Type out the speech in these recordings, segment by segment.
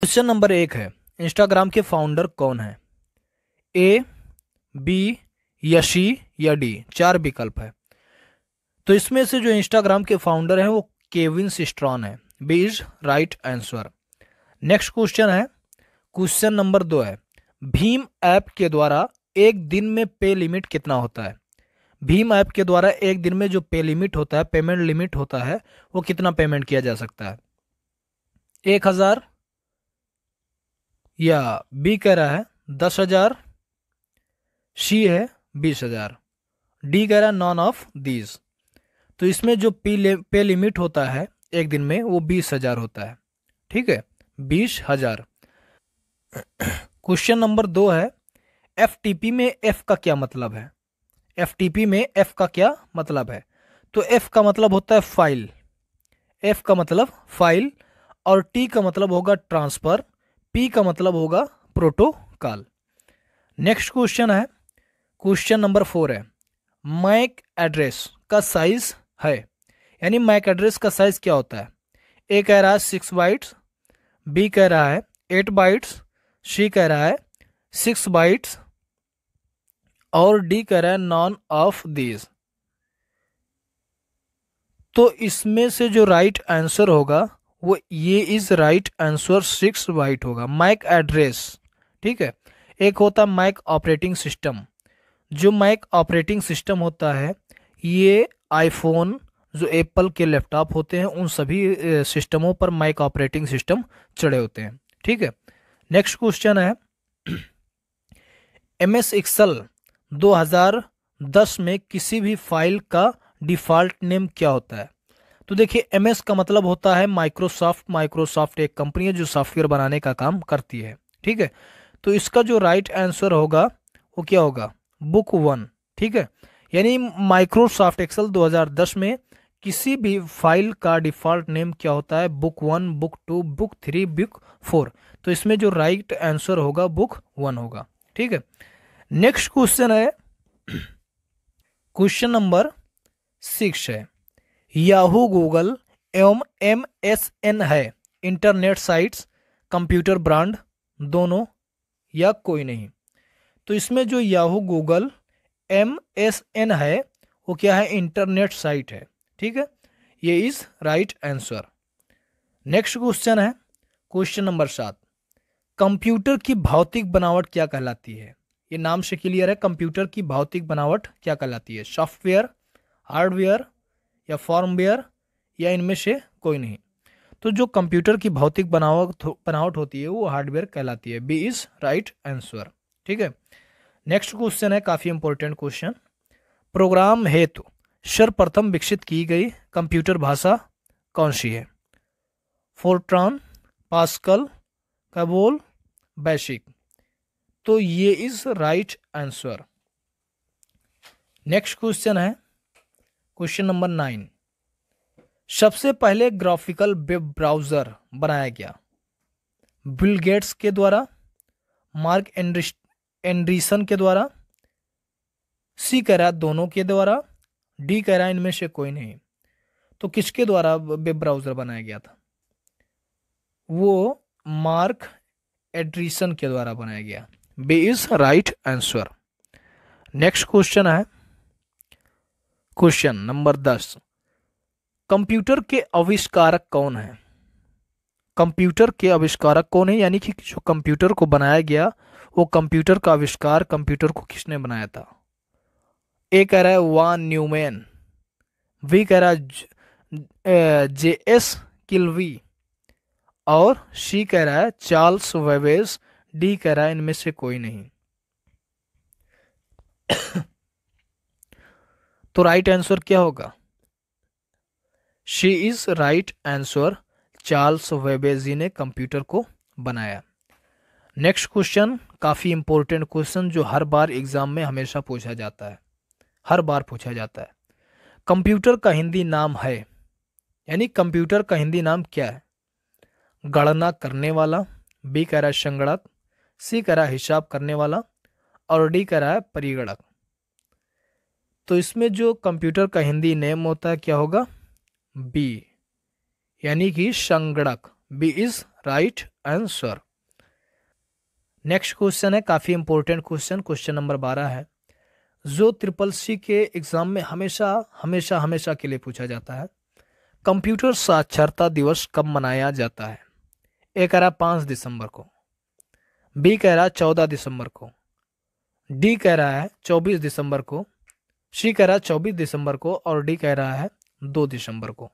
question number एक है Instagram के फाउंडर कौन है ए बी या शी या डी चार विकल्प है तो इसमें से जो इंस्टाग्राम के फाउंडर हैं वो केविन सिस्ट्रॉन है B is right answer next question है क्वेश्चन नंबर दो है भीम ऐप के द्वारा एक दिन में पे लिमिट कितना होता है भीम ऐप के द्वारा एक दिन में जो पे लिमिट होता है पेमेंट लिमिट होता है वो कितना पेमेंट किया जा सकता है एक हज़ार या बी कह रहा है दस हजार सी है बीस हजार डी कह रहा है नॉन ऑफ दीज तो इसमें जो पी ले, पे लिमिट होता है एक दिन में वो बीस हजार होता है ठीक है बीस हजार क्वेश्चन नंबर दो है एफ टी पी में एफ का क्या मतलब है एफ टी पी में एफ का क्या मतलब है तो एफ का मतलब होता है फाइल एफ का मतलब फाइल और टी का मतलब होगा ट्रांसफ़र पी का मतलब होगा प्रोटोकॉल नेक्स्ट क्वेश्चन है क्वेश्चन नंबर फोर है मैक एड्रेस का साइज है यानी मैक एड्रेस का साइज क्या होता है ए कह रहा है सिक्स बाइट्स बी कह रहा है एट बाइट्स सी कह रहा है सिक्स बाइट्स और डी कह रहा है नॉन ऑफ दीज तो इसमें से जो राइट right आंसर होगा वो ये is right answer six byte होगा माइक एड्रेस ठीक है एक होता है माइक ऑपरेटिंग सिस्टम जो माइक ऑपरेटिंग सिस्टम होता है ये आईफोन जो एप्पल के लैपटॉप होते हैं उन सभी सिस्टमों पर माइक ऑपरेटिंग सिस्टम चढ़े होते हैं ठीक है नेक्स्ट क्वेश्चन है एम एस एक्सल दो में किसी भी फाइल का डिफ़ॉल्ट नेम क्या होता है तो देखिए एमएस का मतलब होता है माइक्रोसॉफ्ट माइक्रोसॉफ्ट एक कंपनी है जो सॉफ्टवेयर बनाने का काम करती है ठीक है तो इसका जो राइट आंसर होगा वो क्या होगा बुक वन ठीक है यानी माइक्रोसॉफ्ट एक्सेल 2010 में किसी भी फाइल का डिफ़ॉल्ट नेम क्या होता है book one book two book three book four तो इसमें जो राइट आंसर होगा बुक वन होगा ठीक है नेक्स्ट क्वेश्चन है क्वेश्चन नंबर सिक्स है याहू गूगल एवं एम एस एन है इंटरनेट साइट्स कंप्यूटर ब्रांड दोनों या कोई नहीं तो इसमें जो Yahoo Google M S N है वो क्या है इंटरनेट साइट है ठीक है ये is right answer next question है क्वेश्चन नंबर सात कंप्यूटर की भौतिक बनावट क्या कहलाती है ये नाम से क्लियर है कंप्यूटर की भौतिक बनावट क्या कहलाती है सॉफ्टवेयर हार्डवेयर या फॉर्म बेयर या इनमें से कोई नहीं तो जो कंप्यूटर की भौतिक बनावट बनावट होती है वो हार्डवेयर कहलाती है बी इज़ राइट आंसर ठीक है नेक्स्ट क्वेश्चन है काफ़ी इंपॉर्टेंट क्वेश्चन प्रोग्राम हेतु सर्वप्रथम विकसित की गई कंप्यूटर भाषा कौन सी है फोर्ट्रॉन पास्कल कबोल बैशिक तो ये is right answer next question है क्वेश्चन नंबर नाइन सबसे पहले ग्राफिकल वेब ब्राउज़र बनाया गया बिल गेट्स के द्वारा मार्क एंड्रीसन के द्वारा सी कह रहा दोनों के द्वारा डी कह रहा इनमें से कोई नहीं तो किसके द्वारा वेब ब्राउज़र बनाया गया था वो मार्क एड्रीसन के द्वारा बनाया गया B is right answer next question है क्वेश्चन नंबर दस कंप्यूटर के आविष्कारक कौन है कंप्यूटर के आविष्कारक कौन है यानी कि जो कंप्यूटर को बनाया गया वो कंप्यूटर का आविष्कार कंप्यूटर को किसने बनाया था ए कह रहा है वान न्यूमैन वी कह रहा है जे एस किलवी और सी कह रहा है चार्ल्स वेवेस डी कह रहा है इनमें से कोई नहीं तो राइट आंसर क्या होगा C is right answer Charles Babbage ने कंप्यूटर को बनाया नेक्स्ट क्वेश्चन काफ़ी इंपॉर्टेंट क्वेश्चन जो हर बार एग्जाम में हमेशा पूछा जाता है हर बार पूछा जाता है कंप्यूटर का हिंदी नाम है यानी कंप्यूटर का हिंदी नाम क्या है गणना करने वाला बी कह रहा है संगणक सी कह रहा है हिसाब करने वाला और डी कह रहा है परिगणक तो इसमें जो कंप्यूटर का हिंदी नेम होता है क्या होगा बी यानी कि संगणक B is right answer next question है काफ़ी इंपॉर्टेंट क्वेश्चन क्वेश्चन नंबर बारह है जो ट्रिपल सी के एग्ज़ाम में हमेशा हमेशा हमेशा के लिए पूछा जाता है कंप्यूटर साक्षरता दिवस कब मनाया जाता है ए कह रहा पांच दिसंबर को बी कह रहा चौदह दिसंबर को डी कह रहा है चौबीस दिसंबर को सी कह रहा है चौबीस दिसंबर को और डी कह रहा है दो दिसंबर को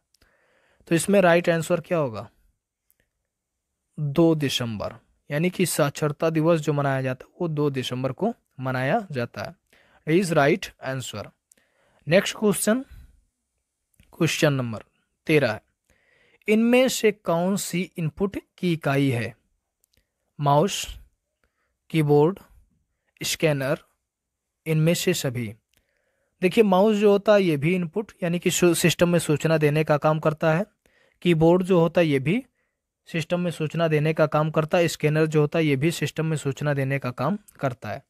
तो इसमें राइट आंसर क्या होगा दो दिसंबर यानी कि साक्षरता दिवस जो मनाया जाता है वो दो दिसंबर को मनाया जाता है is right answer next question question number तेरह है इनमें से कौन सी इनपुट की इकाई है माउस कीबोर्ड स्कैनर इनमें से सभी देखिए माउस जो होता है ये भी इनपुट यानी कि सिस्टम में सूचना देने का काम करता है कीबोर्ड जो होता है ये भी सिस्टम में सूचना देने का काम करता है स्कैनर जो होता है ये भी सिस्टम में सूचना देने का काम करता है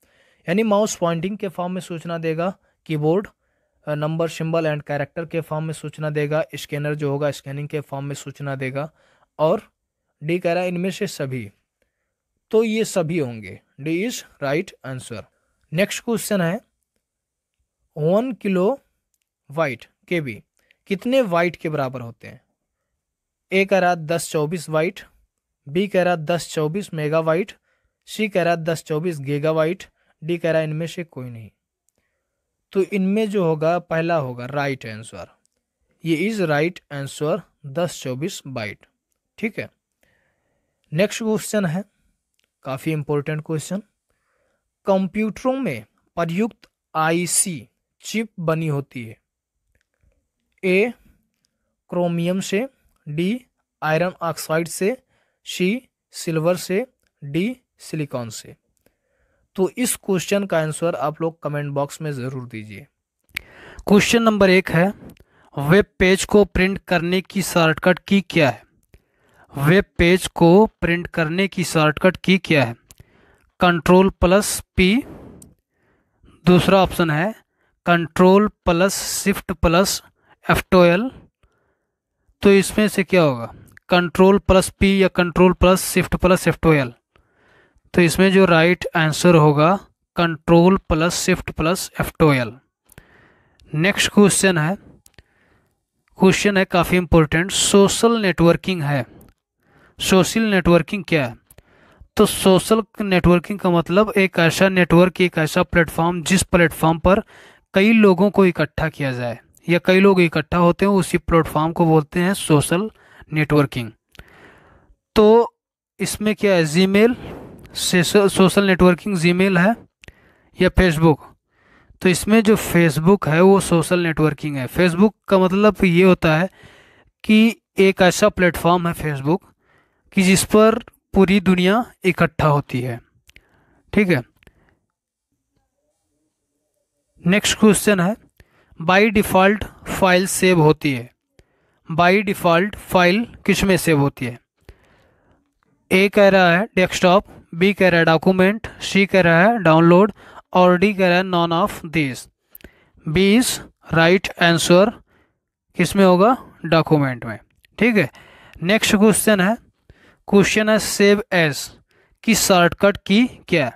यानी माउस पॉइंटिंग के फॉर्म में सूचना देगा keyboard number symbol and character के फॉर्म में सूचना देगा स्कैनर जो होगा स्कैनिंग के फॉर्म में सूचना देगा और डी कह रहा है इनमें से सभी तो ये सभी होंगे D is right answer next question है वन किलो वाइट के बी कितने वाइट के बराबर होते हैं ए कह रहा दस चौबीस वाइट बी कह रहा दस चौबीस मेगा वाइट सी कह रहा दस चौबीस गेगा वाइट डी कह रहा इनमें से कोई नहीं तो इनमें जो होगा पहला होगा राइट आंसर ये इज राइट आंसर दस चौबीस बाइट ठीक है नेक्स्ट क्वेश्चन है काफ़ी इंपॉर्टेंट क्वेश्चन कंप्यूटरों में प्रयुक्त आईसी चिप बनी होती है ए क्रोमियम से डी आयरन ऑक्साइड से सी सिल्वर से डी सिलिकॉन से तो इस क्वेश्चन का आंसर आप लोग कमेंट बॉक्स में ज़रूर दीजिए क्वेश्चन नंबर एक है वेब पेज को प्रिंट करने की शॉर्टकट की क्या है वेब पेज को प्रिंट करने की शॉर्टकट की क्या है कंट्रोल प्लस पी दूसरा ऑप्शन है control plus shift plus F twelve तो इसमें से क्या होगा कंट्रोल प्लस पी या control plus shift plus F twelve तो इसमें जो राइट right आंसर होगा control plus shift plus F twelve next question है क्वेश्चन है काफ़ी इम्पोर्टेंट सोशल नेटवर्किंग है सोशल नेटवर्किंग क्या है तो सोशल नेटवर्किंग का मतलब एक ऐसा नेटवर्क एक ऐसा प्लेटफॉर्म जिस प्लेटफॉर्म पर कई लोगों को इकट्ठा किया जाए या कई लोग इकट्ठा होते हैं उसी प्लेटफॉर्म को बोलते हैं सोशल नेटवर्किंग तो इसमें क्या है Gmail social networking Gmail है या फेसबुक तो इसमें जो फेसबुक है वो सोशल नेटवर्किंग है फेसबुक का मतलब ये होता है कि एक ऐसा प्लेटफॉर्म है फेसबुक कि जिस पर पूरी दुनिया इकट्ठा होती है ठीक है नेक्स्ट क्वेश्चन है बाई डिफ़ॉल्ट फाइल सेव होती है बाई डिफ़ॉल्ट फाइल किस में सेव होती है ए कह रहा है डेस्कटॉप बी कह रहा है डॉक्यूमेंट सी कह रहा है डाउनलोड और डी कह रहा है none of this B is right answer किस में होगा डॉक्यूमेंट में ठीक है नेक्स्ट क्वेश्चन है क्वेश्चन है सेव एज की शॉर्टकट की क्या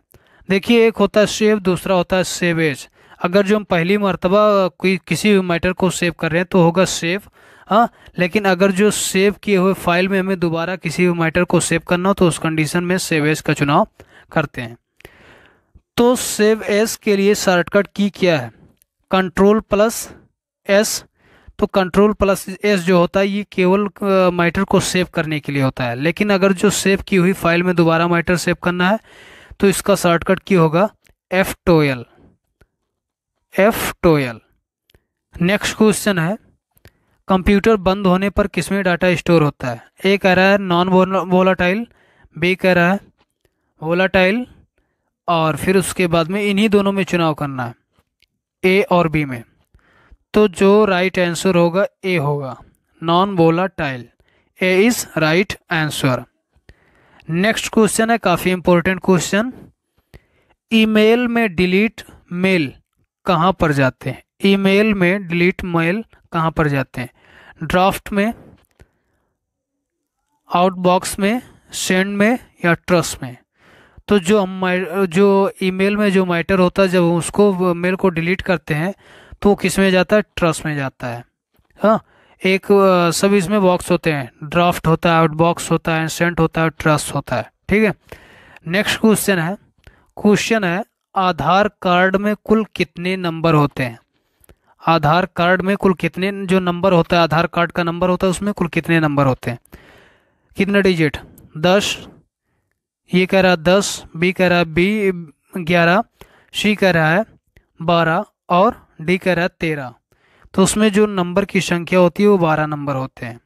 देखिए एक होता है सेव दूसरा होता है सेव एज अगर जो हम पहली मरतबा कोई किसी भी मैटर को सेव कर रहे हैं तो होगा सेव हाँ लेकिन अगर जो सेव किए हुए फाइल में हमें दोबारा किसी भी मैटर को सेव करना हो तो उस कंडीशन में सेव एस का चुनाव करते हैं तो सेव एस के लिए शॉर्टकट की क्या है कंट्रोल प्लस एस तो कंट्रोल प्लस एस जो होता है ये केवल मैटर को सेव करने के लिए होता है लेकिन अगर जो सेव की हुई फाइल में दोबारा मैटर सेव करना है तो इसका शॉर्टकट की होगा F twelve F twelve next question है कंप्यूटर बंद होने पर किसमें डाटा स्टोर होता है ए कह रहा है नॉन वोलाटाइल बी कह रहा है वोलाटाइल और फिर उसके बाद में इन्हीं दोनों में चुनाव करना है ए और बी में तो जो राइट आंसर होगा ए होगा non volatile A is right answer next question है काफ़ी इंपॉर्टेंट क्वेश्चन ईमेल में डिलीट मेल कहाँ पर जाते हैं ईमेल में डिलीट मेल कहाँ पर जाते हैं ड्राफ्ट में आउटबॉक्स में सेंड में या ट्रस्ट में तो जो हम जो ईमेल में जो मैटर होता है जब उसको मेल को डिलीट करते हैं तो वो किस में जाता है ट्रस्ट में जाता है हाँ एक सब इसमें बॉक्स होते हैं ड्राफ्ट होता है आउटबॉक्स होता है सेंट होता है ट्रस्ट होता है ठीक है नेक्स्ट क्वेश्चन है क्वेश्चन है आधार कार्ड में कुल कितने नंबर होते हैं आधार कार्ड में कुल कितने जो नंबर होता है आधार कार्ड का नंबर होता है उसमें कुल कितने नंबर होते हैं कितने डिजिट दस ये कह रहा है दस बी कह रहा है बी ग्यारह सी कह रहा है बारह और डी कह रहा है तेरह तो उसमें जो नंबर की संख्या होती है वो बारह नंबर होते हैं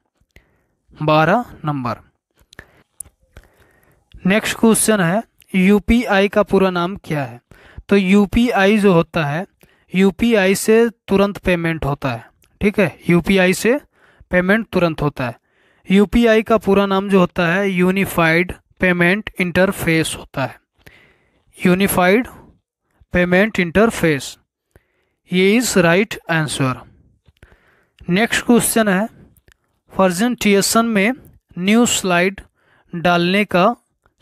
बारह नंबर नेक्स्ट क्वेश्चन है यूपीआई का पूरा नाम क्या है तो यूपीआई जो होता है यूपीआई से तुरंत पेमेंट होता है ठीक है यूपीआई से पेमेंट तुरंत होता है यूपीआई का पूरा नाम जो होता है यूनिफाइड पेमेंट इंटरफेस होता है यूनिफाइड पेमेंट इंटरफेस ये is right answer next question है प्रजेंटेशन में न्यू स्लाइड डालने का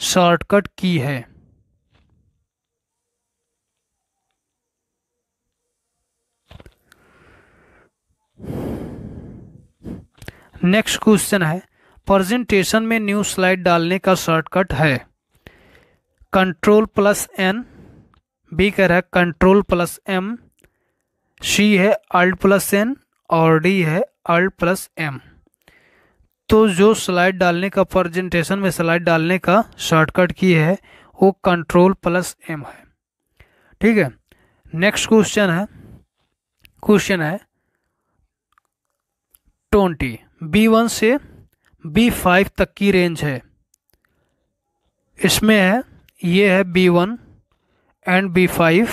शॉर्टकट की है नेक्स्ट क्वेश्चन है प्रेजेंटेशन में न्यू स्लाइड डालने का शॉर्टकट है कंट्रोल प्लस एन बी कह रहा है कंट्रोल प्लस एम सी है अल्ट प्लस एन और डी है अल्ट प्लस एम तो जो स्लाइड डालने का प्रजेंटेशन में स्लाइड डालने का शॉर्टकट की है वो कंट्रोल प्लस एम है ठीक है नेक्स्ट क्वेश्चन है क्वेश्चन है ट्वेंटी बी वन से बी फाइव तक की रेंज है इसमें है ये है B one and B five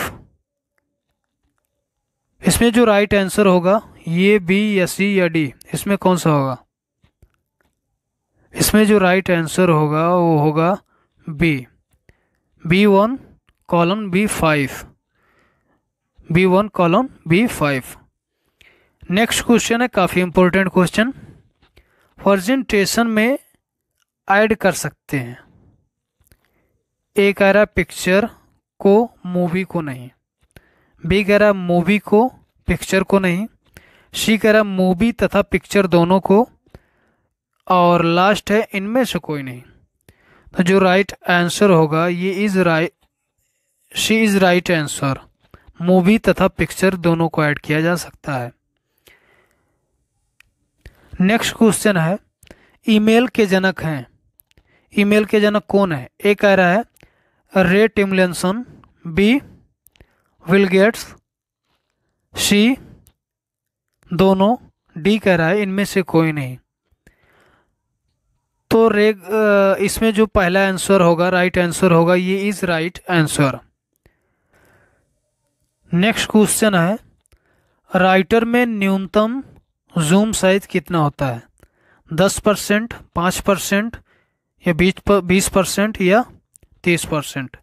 इसमें जो राइट आंसर होगा ये बी या सी या डी इसमें कौन सा होगा इसमें जो राइट आंसर होगा वो होगा B B one column B five B one column B five next question है काफ़ी इंपॉर्टेंट क्वेश्चन प्रजेंटेशन में ऐड कर सकते हैं एक कह रहा पिक्चर को मूवी को नहीं बी कह रहा मूवी को पिक्चर को नहीं सी कह रहा मूवी तथा पिक्चर दोनों को और लास्ट है इनमें से कोई नहीं तो जो राइट आंसर होगा ये is right C is right answer movie तथा पिक्चर दोनों को ऐड किया जा सकता है नेक्स्ट क्वेश्चन है ईमेल के जनक हैं ईमेल के जनक कौन है ए कह रहा है Ray Tomlinson B Bill Gates C दोनों डी कह रहा है इनमें से कोई नहीं तो रेग इसमें जो पहला आंसर होगा राइट आंसर होगा ये is right answer next question है राइटर में न्यूनतम जूम साइज कितना होता है दस परसेंट पाँच परसेंट या बीस बीस परसेंट या तीस परसेंट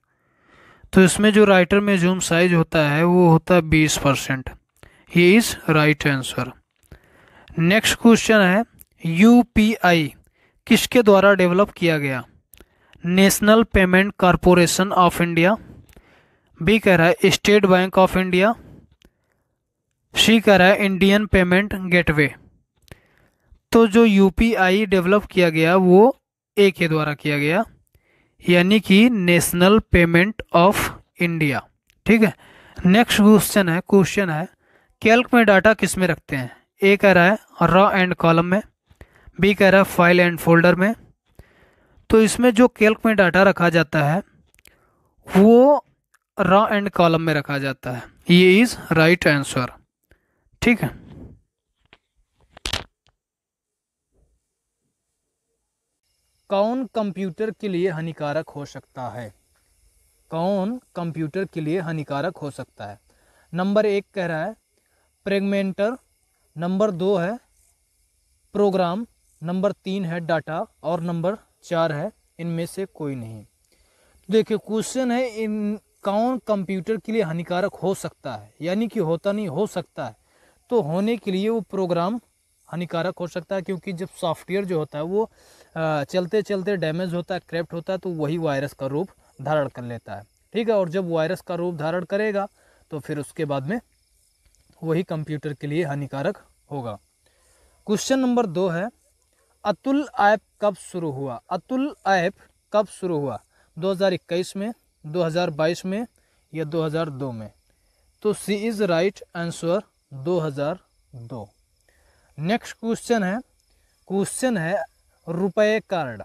तो इसमें जो राइटर में जूम साइज होता है वो होता है बीस परसेंट ये is right answer next question है यू पी आई किसके द्वारा डेवलप किया गया National Payment Corporation of India B कह रहा है State Bank of India C कह रहा है इंडियन पेमेंट गेटवे तो जो यूपीआई डेवलप किया गया वो ए के द्वारा किया गया यानी कि नेशनल पेमेंट ऑफ इंडिया ठीक है नेक्स्ट क्वेश्चन है क्वेश्चन है कैल्क में डाटा किस में रखते हैं ए कह रहा है रॉ एंड कॉलम में बी कह रहा है फाइल एंड फोल्डर में तो इसमें जो कैल्क में डाटा रखा जाता है वो रॉ एंड कॉलम में रखा जाता है ये इज राइट आंसर ठीक है कौन कंप्यूटर के लिए हानिकारक हो सकता है कौन कंप्यूटर के लिए हानिकारक हो सकता है नंबर एक कह रहा है प्रेगमेंटर नंबर दो है प्रोग्राम नंबर तीन है डाटा और नंबर चार है इनमें से कोई नहीं देखिए क्वेश्चन है इन कौन कंप्यूटर के लिए हानिकारक हो सकता है यानी कि होता नहीं हो सकता है तो होने के लिए वो प्रोग्राम हानिकारक हो सकता है क्योंकि जब सॉफ्टवेयर जो होता है वो चलते चलते डैमेज होता है क्रैप्ट होता है तो वही वायरस का रूप धारण कर लेता है ठीक है और जब वायरस का रूप धारण करेगा तो फिर उसके बाद में वही कंप्यूटर के लिए हानिकारक होगा क्वेश्चन नंबर दो है अतुल ऐप कब शुरू हुआ अतुल ऐप कब शुरू हुआ 2021 में 2022 में या 2002 में तो C is right answer 2002 next question है क्वेश्चन है रुपये कार्ड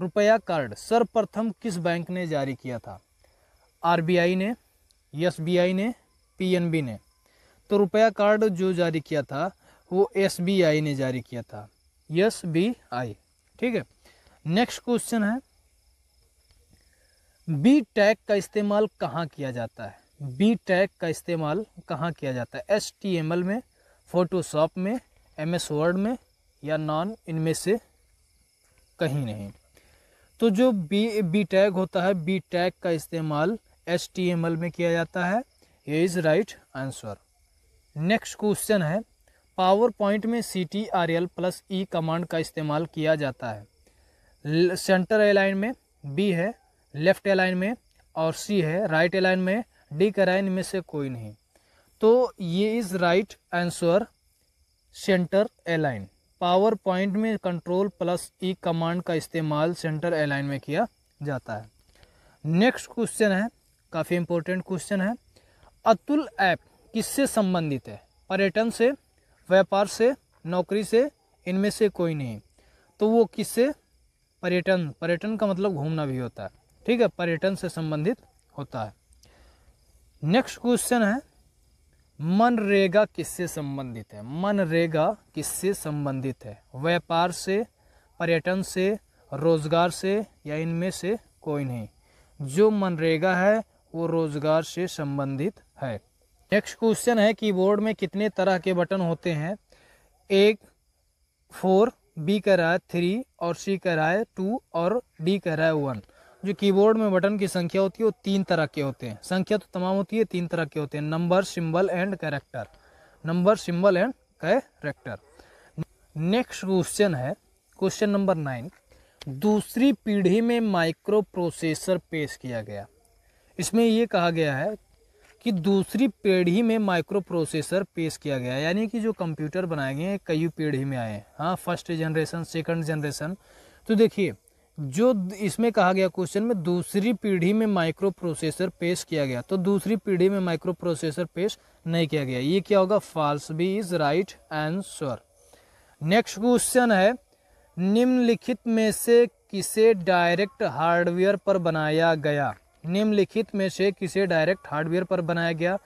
रुपया कार्ड सर्वप्रथम किस बैंक ने जारी किया था आरबीआई ने एसबीआई ने पीएनबी ने तो रुपया कार्ड जो जारी किया था वो एसबीआई ने जारी किया था एस बी आई ठीक है नेक्स्ट क्वेश्चन है बी टैग का इस्तेमाल कहाँ किया जाता है बी टैग का इस्तेमाल कहाँ किया जाता है एस टी एम एल में फोटोशॉप में एम एस वर्ड में या नॉन इनमें से कहीं नहीं तो जो बी बी टैग होता है बी टैग का इस्तेमाल एस टी एम एल में किया जाता है ये is right answer next question है पावर पॉइंट में C T R L plus E command का इस्तेमाल किया जाता है सेंटर एलाइन में बी है लेफ्ट एलाइन में और सी है राइट एलाइन में डी का लाइन में से कोई नहीं तो ये is right answer center align PowerPoint में कंट्रोल प्लस ई कमांड का इस्तेमाल सेंटर एलाइन में किया जाता है नेक्स्ट क्वेश्चन है काफ़ी इंपॉर्टेंट क्वेश्चन है अतुल ऐप किससे संबंधित है पर्यटन से व्यापार से नौकरी से इनमें से कोई नहीं तो वो किससे पर्यटन पर्यटन का मतलब घूमना भी होता है ठीक है पर्यटन से संबंधित होता है नेक्स्ट क्वेश्चन है मनरेगा किससे संबंधित है मनरेगा किससे संबंधित है व्यापार से पर्यटन से रोजगार से या इनमें से कोई नहीं जो मनरेगा है वो रोजगार से संबंधित है नेक्स्ट क्वेश्चन है कीबोर्ड में कितने तरह के बटन होते हैं एक फोर बी का रहा है थ्री और सी का रहा है टू और डी कह रहा है वन जो कीबोर्ड में बटन की संख्या होती है वो तीन तरह के होते हैं संख्या तो तमाम होती है तीन तरह के होते हैं number symbol and character number symbol and character next question है क्वेश्चन नंबर नाइन दूसरी पीढ़ी में माइक्रो प्रोसेसर पेश किया गया इसमें ये कहा गया है कि दूसरी पीढ़ी में माइक्रो प्रोसेसर पेश किया गया यानी कि जो कंप्यूटर बनाए गए हैं कई पीढ़ी में आए हैं हाँ फर्स्ट जनरेशन सेकंड जनरेशन तो देखिए जो इसमें कहा गया क्वेश्चन में दूसरी पीढ़ी में माइक्रो प्रोसेसर पेश किया गया तो दूसरी पीढ़ी में माइक्रो प्रोसेसर पेश नहीं किया गया ये क्या होगा फॉल्स भी is right answer next question है निम्नलिखित में से किसे डायरेक्ट हार्डवेयर पर बनाया गया निम्नलिखित में से किसे डायरेक्ट हार्डवेयर पर बनाया गया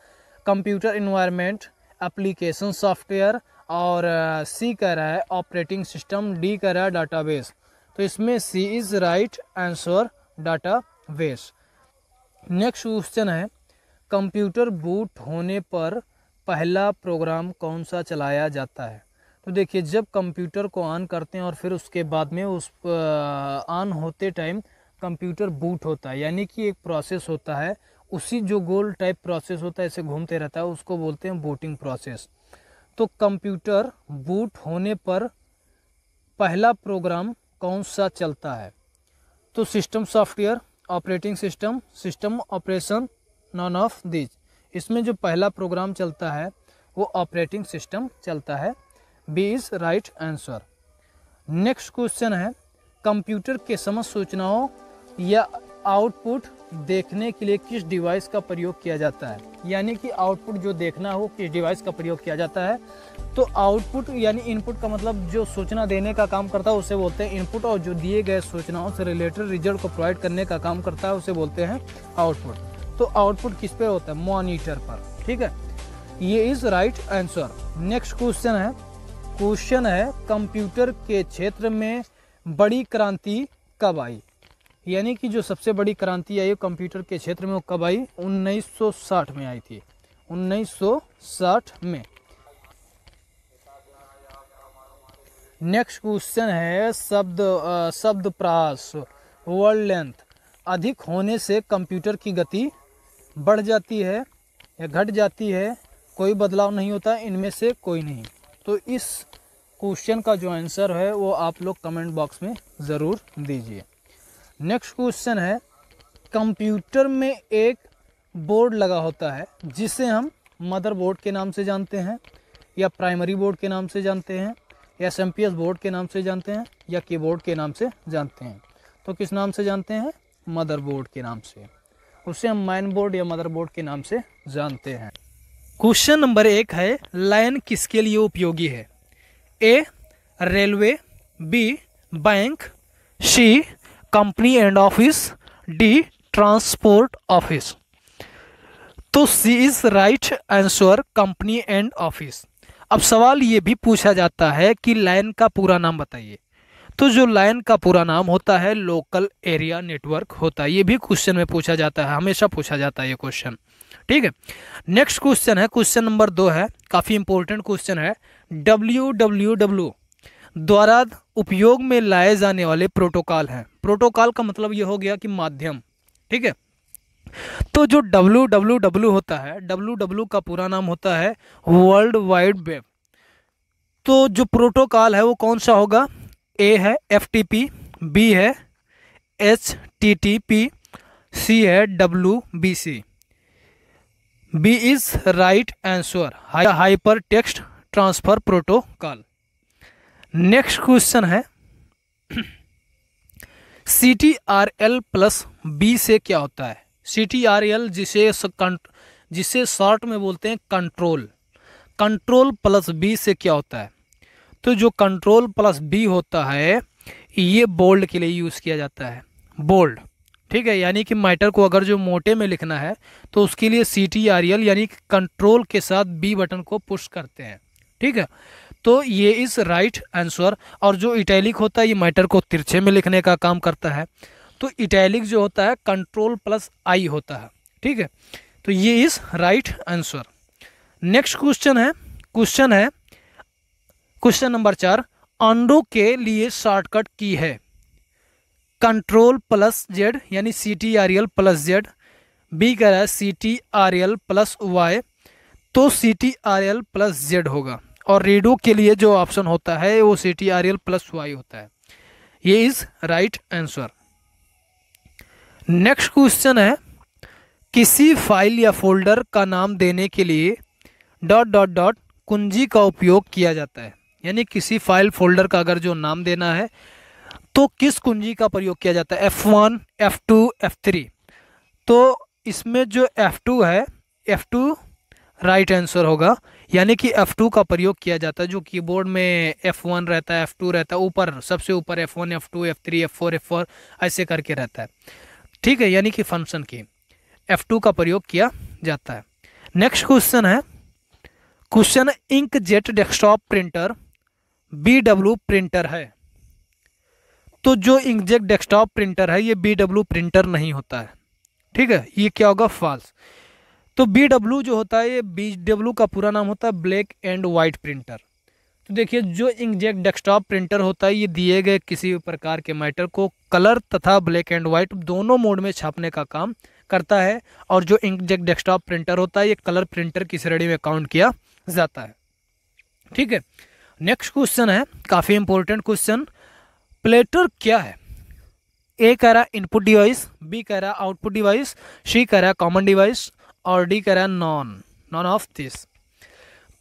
कंप्यूटर इन्वायरमेंट एप्लीकेशन सॉफ्टवेयर और सी कह रहा है ऑपरेटिंग सिस्टम डी कह रहा है बेस तो इसमें C is right answer base next question है कंप्यूटर बूट होने पर पहला प्रोग्राम कौन सा चलाया जाता है तो देखिए जब कंप्यूटर को ऑन करते हैं और फिर उसके बाद में उस ऑन होते टाइम कंप्यूटर बूट होता है यानी कि एक प्रोसेस होता है उसी जो गोल टाइप प्रोसेस होता है ऐसे घूमते रहता है उसको बोलते हैं बूटिंग प्रोसेस तो कंप्यूटर बूट होने पर पहला प्रोग्राम कौन सा चलता है तो system software operating system system operation none of these इसमें जो पहला प्रोग्राम चलता है वो ऑपरेटिंग सिस्टम चलता है B is right answer next question है कंप्यूटर के समस्त सूचनाओं या आउटपुट देखने के लिए किस डिवाइस का प्रयोग किया जाता है यानी कि आउटपुट जो देखना हो किस डिवाइस का प्रयोग किया जाता है तो आउटपुट यानी इनपुट का मतलब जो सूचना देने का काम करता है उसे बोलते हैं इनपुट और जो दिए गए सूचनाओं से रिलेटेड रिजल्ट को प्रोवाइड करने का काम करता है उसे बोलते हैं आउटपुट तो आउटपुट किस पे होता है मॉनिटर पर ठीक है ये is right answer next question है क्वेश्चन है कंप्यूटर के क्षेत्र में बड़ी क्रांति कब आई यानी कि जो सबसे बड़ी क्रांति आई कंप्यूटर के क्षेत्र में वो कब आई 1960 में आई थी 1960 में नेक्स्ट क्वेश्चन है शब्द शब्द प्रास वर्ड लेंथ अधिक होने से कंप्यूटर की गति बढ़ जाती है या घट जाती है कोई बदलाव नहीं होता इनमें से कोई नहीं तो इस क्वेश्चन का जो आंसर है वो आप लोग कमेंट बॉक्स में ज़रूर दीजिए नेक्स्ट क्वेश्चन है कंप्यूटर में एक बोर्ड लगा होता है जिसे हम मदर बोर्ड के नाम से जानते हैं या प्राइमरी बोर्ड के नाम से जानते हैं या एस बोर्ड के नाम से जानते हैं या कीबोर्ड के नाम से जानते हैं तो किस नाम से जानते हैं मदर बोर्ड के नाम से उसे हम माइन बोर्ड या मदर बोर्ड के नाम से जानते हैं क्वेश्चन नंबर एक है लाइन किसके लिए उपयोगी है A railway B bank C company and office D transport office तो C is right answer company and office अब सवाल ये भी पूछा जाता है कि लाइन का पूरा नाम बताइए तो जो लाइन का पूरा नाम होता है लोकल एरिया नेटवर्क होता है ये भी क्वेश्चन में पूछा जाता है हमेशा पूछा जाता है ये क्वेश्चन ठीक है नेक्स्ट क्वेश्चन है क्वेश्चन नंबर दो है काफ़ी इंपॉर्टेंट क्वेश्चन है डब्ल्यू डब्ल्यू डब्ल्यू द्वारा उपयोग में लाए जाने वाले प्रोटोकॉल हैं प्रोटोकॉल का मतलब ये हो गया कि माध्यम ठीक है तो जो डब्लू डब्लू डब्लू होता है डब्लू डब्लू का पूरा नाम होता है वर्ल्ड वाइड वेब तो जो प्रोटोकॉल है वो कौन सा होगा ए है एफ टी पी बी है H T T P C है W B C B is right answer hyper text transfer protocol next question है C T R L plus B से क्या होता है सी टी आर एल जिसे जिसे short में बोलते हैं कंट्रोल कंट्रोल प्लस बी से क्या होता है तो जो कंट्रोल प्लस बी होता है ये बोल्ड के लिए यूज़ किया जाता है बोल्ड ठीक है यानी कि मैटर को अगर जो मोटे में लिखना है तो उसके लिए सी टी आर एल यानी कंट्रोल के साथ बी बटन को पुश करते हैं ठीक है तो ये इस राइट आंसर और जो इटैलिक होता है ये मैटर को तिरछे में लिखने का काम करता है तो इटैलिक जो होता है कंट्रोल प्लस आई होता है ठीक है तो ये is right answer next question है क्वेश्चन है क्वेश्चन नंबर चार अंडो के लिए शॉर्टकट की है कंट्रोल प्लस जेड यानी C T R L plus Z B कह रहा है C T R L plus Y तो C T R L plus Z होगा और रेडो के लिए जो ऑप्शन होता है वो C T R L plus Y होता है ये is right answer next question है किसी फाइल या फोल्डर का नाम देने के लिए डॉट डॉट डॉट कुंजी का उपयोग किया जाता है यानी किसी फाइल फोल्डर का अगर जो नाम देना है तो किस कुंजी का प्रयोग किया जाता है F one F two F three तो इसमें जो एफ़ टू है एफ़ टू राइट आंसर होगा यानी कि F2 का प्रयोग किया जाता है जो कीबोर्ड में F1 रहता है F2 रहता है ऊपर सबसे ऊपर F1 F2 F3 F4 F4 ऐसे करके रहता है ठीक है यानी कि फंक्शन की F2 का प्रयोग किया जाता है नेक्स्ट क्वेश्चन है question inkjet desktop printer B W printer है तो जो इंकजेट डेस्कटॉप प्रिंटर है ये बी डब्ल्यू प्रिंटर नहीं होता है ठीक है ये क्या होगा फॉल्स तो बी डब्ल्यू जो होता है ये बी डब्ल्यू का पूरा नाम होता है ब्लैक एंड वाइट प्रिंटर तो देखिए जो इंकजेट डेस्कटॉप प्रिंटर होता है ये दिए गए किसी प्रकार के मैटर को कलर तथा ब्लैक एंड वाइट दोनों मोड में छापने का काम करता है और जो इंकजेट डेस्कटॉप प्रिंटर होता है ये कलर प्रिंटर की श्रेणी में काउंट किया जाता है ठीक है नेक्स्ट क्वेश्चन है काफ़ी इंपॉर्टेंट क्वेश्चन प्लेटर क्या है ए कह रहा इनपुट डिवाइस बी कह रहा आउटपुट डिवाइस सी कह रहा कॉमन डिवाइस और डी कह रहा है नॉन नॉन ऑफ दिस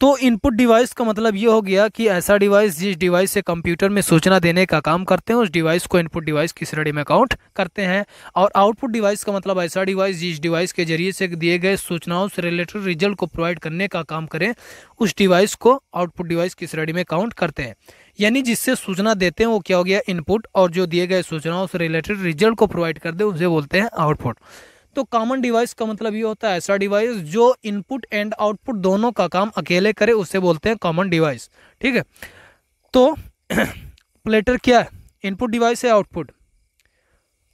तो इनपुट डिवाइस का मतलब ये हो गया कि ऐसा डिवाइस जिस डिवाइस से कंप्यूटर में सूचना देने का काम करते हैं उस डिवाइस को इनपुट डिवाइस की श्रेणी में काउंट करते हैं और आउटपुट डिवाइस का मतलब ऐसा डिवाइस जिस डिवाइस के जरिए से दिए गए सूचनाओं से रिलेटेड रिजल्ट को प्रोवाइड करने का काम करें उस डिवाइस को आउटपुट डिवाइस की श्रेणी में काउंट करते हैं यानी जिससे सूचना देते हैं वो क्या हो गया इनपुट और जो दिए गए सूचनाओं से रिलेटेड रिजल्ट को प्रोवाइड कर दे उसे बोलते हैं आउटपुट तो कॉमन डिवाइस का मतलब ये होता है ऐसा डिवाइस जो इनपुट एंड आउटपुट दोनों का काम अकेले करे उसे बोलते हैं कॉमन डिवाइस ठीक है तो प्लेटर क्या है इनपुट डिवाइस है आउटपुट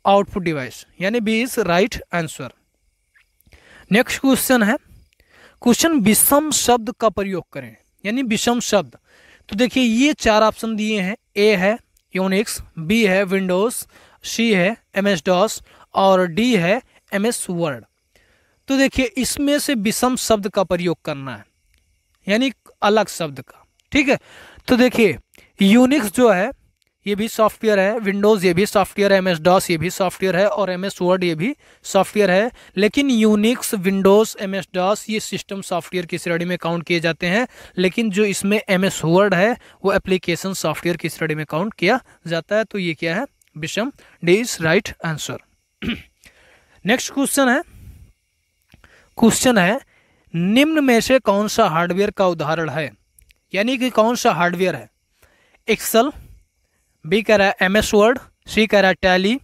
आउटपुट डिवाइस यानी B is right answer next question है क्वेश्चन विषम शब्द का प्रयोग करें यानी विषम शब्द तो देखिए ये चार ऑप्शन दिए हैं ए है यूनिक्स बी है विंडोज सी है एम एस डॉस और डी है एम एस वर्ड तो देखिए इसमें से विषम शब्द का प्रयोग करना है यानी अलग शब्द का ठीक है तो देखिए यूनिक्स जो है ये भी सॉफ्टवेयर है विंडोज़ ये भी सॉफ्टवेयर है एम एस डॉस ये भी सॉफ्टवेयर है और एम एस वर्ड ये भी सॉफ्टवेयर है लेकिन यूनिक्स विंडोज़ एम एस डॉस ये सिस्टम सॉफ्टवेयर की श्रेणी में काउंट किए जाते हैं लेकिन जो इसमें एम एस वर्ड है वो एप्लीकेशन सॉफ्टवेयर की श्रेणी में काउंट किया जाता है तो ये क्या है विषम D is right answer next question है क्वेश्चन है निम्न में से कौन सा हार्डवेयर का उदाहरण है यानी कि कौन सा हार्डवेयर है एक्सल बी कह रहा है एम एस वर्ड सी कह रहा है टैली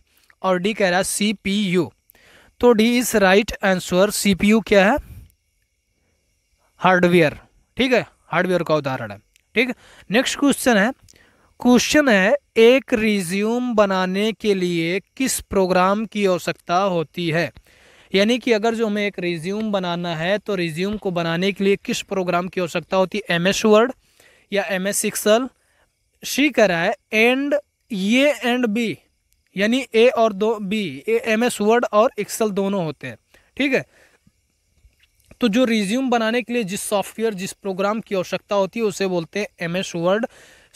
और डी कह रहा है सी पी यू तो D is right answer C P U क्या है हार्डवेयर ठीक है हार्डवेयर का उदाहरण है ठीक है नेक्स्ट क्वेश्चन है क्वेश्चन है एक रिज्यूम बनाने के लिए किस प्रोग्राम की आवश्यकता होती है यानी कि अगर जो हमें एक रिज्यूम बनाना है तो रिज्यूम को बनाने के लिए किस प्रोग्राम की आवश्यकता होती है एम एस वर्ड या एम एस एक्सल सी करा है एंड ये एंड बी यानी ए और दो बी एम एस वर्ड और एक्सल दोनों होते हैं ठीक है तो जो रिज्यूम बनाने के लिए जिस सॉफ्टवेयर जिस प्रोग्राम की आवश्यकता होती है उसे बोलते हैं एम एस वर्ड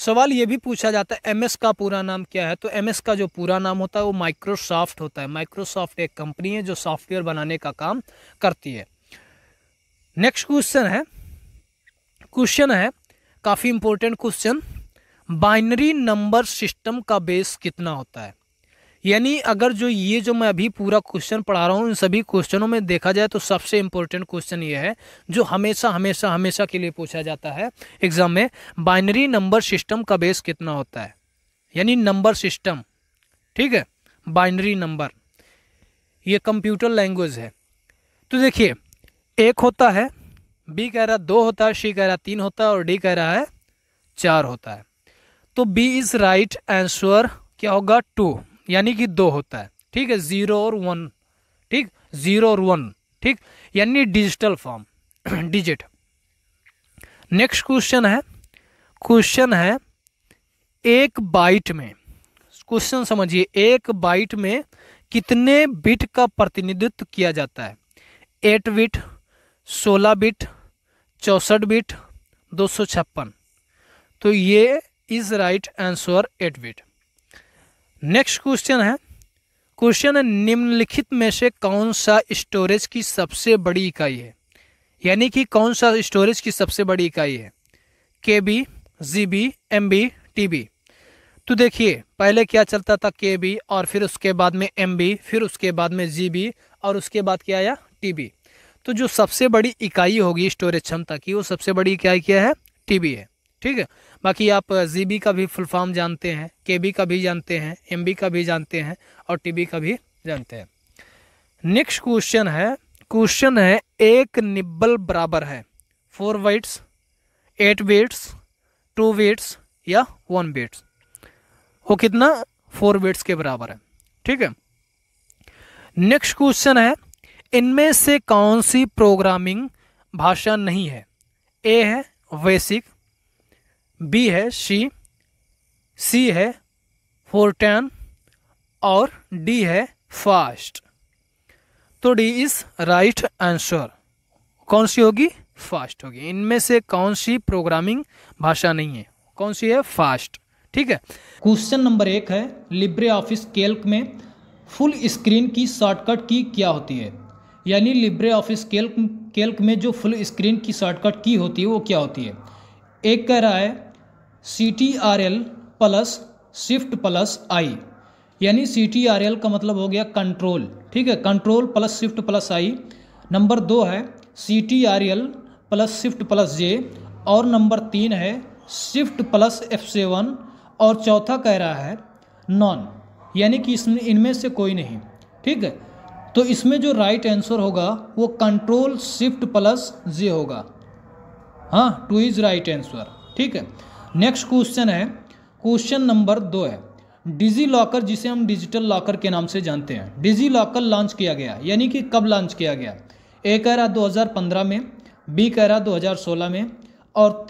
सवाल ये भी पूछा जाता है एमएस का पूरा नाम क्या है तो एमएस का जो पूरा नाम होता है वो माइक्रोसॉफ्ट होता है माइक्रोसॉफ्ट एक कंपनी है जो सॉफ्टवेयर बनाने का काम करती है नेक्स्ट क्वेश्चन है क्वेश्चन है काफ़ी important question binary number system का बेस कितना होता है यानी अगर जो ये जो मैं अभी पूरा क्वेश्चन पढ़ा रहा हूँ इन सभी क्वेश्चनों में देखा जाए तो सबसे इम्पोर्टेंट क्वेश्चन ये है जो हमेशा हमेशा हमेशा के लिए पूछा जाता है एग्जाम में बाइनरी नंबर सिस्टम का बेस कितना होता है यानी नंबर सिस्टम ठीक है बाइनरी नंबर ये कंप्यूटर लैंग्वेज है तो देखिए एक होता है बी कह रहा दो होता है सी कह रहा तीन होता है और डी कह रहा है चार होता है तो बी इज़ राइट आंसर क्या होगा टू यानी कि दो होता है ठीक है ज़ीरो और वन ठीक ज़ीरो और वन ठीक यानी digital form digit next question है क्वेश्चन है एक बाइट में क्वेश्चन समझिए एक बाइट में कितने बिट का प्रतिनिधित्व किया जाता है एट बिट सोलह बिट चौसठ बिट दो सौ छप्पन तो ये is right answer eight bit next question है क्वेश्चन है निम्नलिखित में से कौन सा स्टोरेज की सबसे बड़ी इकाई है यानी कि कौन सा स्टोरेज की सबसे बड़ी इकाई है K B G B M B T B तो देखिए पहले क्या चलता था के बी और फिर उसके बाद में एम बी फिर उसके बाद में जी बी और उसके बाद क्या आया टी बी तो जो सबसे बड़ी इकाई होगी स्टोरेज क्षमता की वो सबसे बड़ी इकाई क्या है टी बी है ठीक है बाकी आप जी का भी फुल फॉर्म जानते हैं के का भी जानते हैं एम का भी जानते हैं और टी का भी जानते हैं नेक्स्ट क्वेश्चन है क्वेश्चन है एक निब्बल बराबर है four bits eight bits two bits या वन वेट्स वो कितना फोर वेट्स के बराबर है ठीक है नेक्स्ट क्वेश्चन है इनमें से कौन सी प्रोग्रामिंग भाषा नहीं है ए है बेसिक बी है शी सी है फोरटैन और डी है फास्ट तो डी इज राइट आंसर कौन सी होगी फास्ट होगी इनमें से कौन सी प्रोग्रामिंग भाषा नहीं है कौन सी है फास्ट ठीक है क्वेश्चन नंबर एक है लिब्रे ऑफिस केल्क में फुल स्क्रीन की शॉर्टकट की क्या होती है यानी लिब्रे ऑफिस केल्क केल्क में जो फुल स्क्रीन की शॉर्टकट की होती है वो क्या होती है एक कह रहा है C T R L plus shift plus I यानी सी टी आर एल का मतलब हो गया कंट्रोल ठीक है control plus shift plus I number दो है C T R L plus shift plus J और नंबर तीन है शिफ्ट प्लस एफ सेवन और चौथा कह रहा है नॉन यानी कि इसमें इनमें से कोई नहीं ठीक है तो इसमें जो राइट आंसर होगा वो कंट्रोल शिफ्ट प्लस जे होगा हाँ टू इज़ राइट आंसर ठीक है नेक्स्ट क्वेश्चन है क्वेश्चन नंबर दो है डिजी लॉकर जिसे हम डिजिटल लॉकर के नाम से जानते हैं डिजी लॉकर लॉन्च किया गया यानी कि कब लॉन्च किया गया ए कह रहा 2015 में बी कह रहा 2016 में और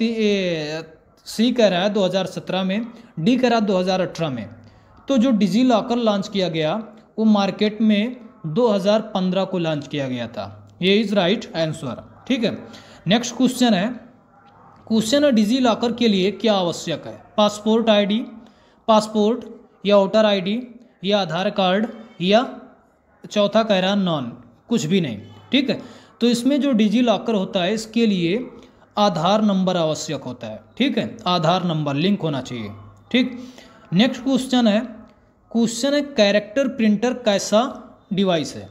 सी कह रहा है 2017 में डी कह रहा 2018 में तो जो डिजी लॉकर लॉन्च किया गया वो मार्केट में 2015 को लॉन्च किया गया था ये इज़ राइट आंसर ठीक है नेक्स्ट क्वेश्चन है कुशन डिजी लॉकर के लिए क्या आवश्यक है पासपोर्ट आईडी पासपोर्ट या वोटर आईडी या आधार कार्ड या चौथा कह रहा नॉन कुछ भी नहीं ठीक है तो इसमें जो डिजी लॉकर होता है इसके लिए आधार नंबर आवश्यक होता है ठीक है आधार नंबर लिंक होना चाहिए ठीक नेक्स्ट क्वेश्चन है क्वेश्चन है कैरेक्टर प्रिंटर कैसा डिवाइस है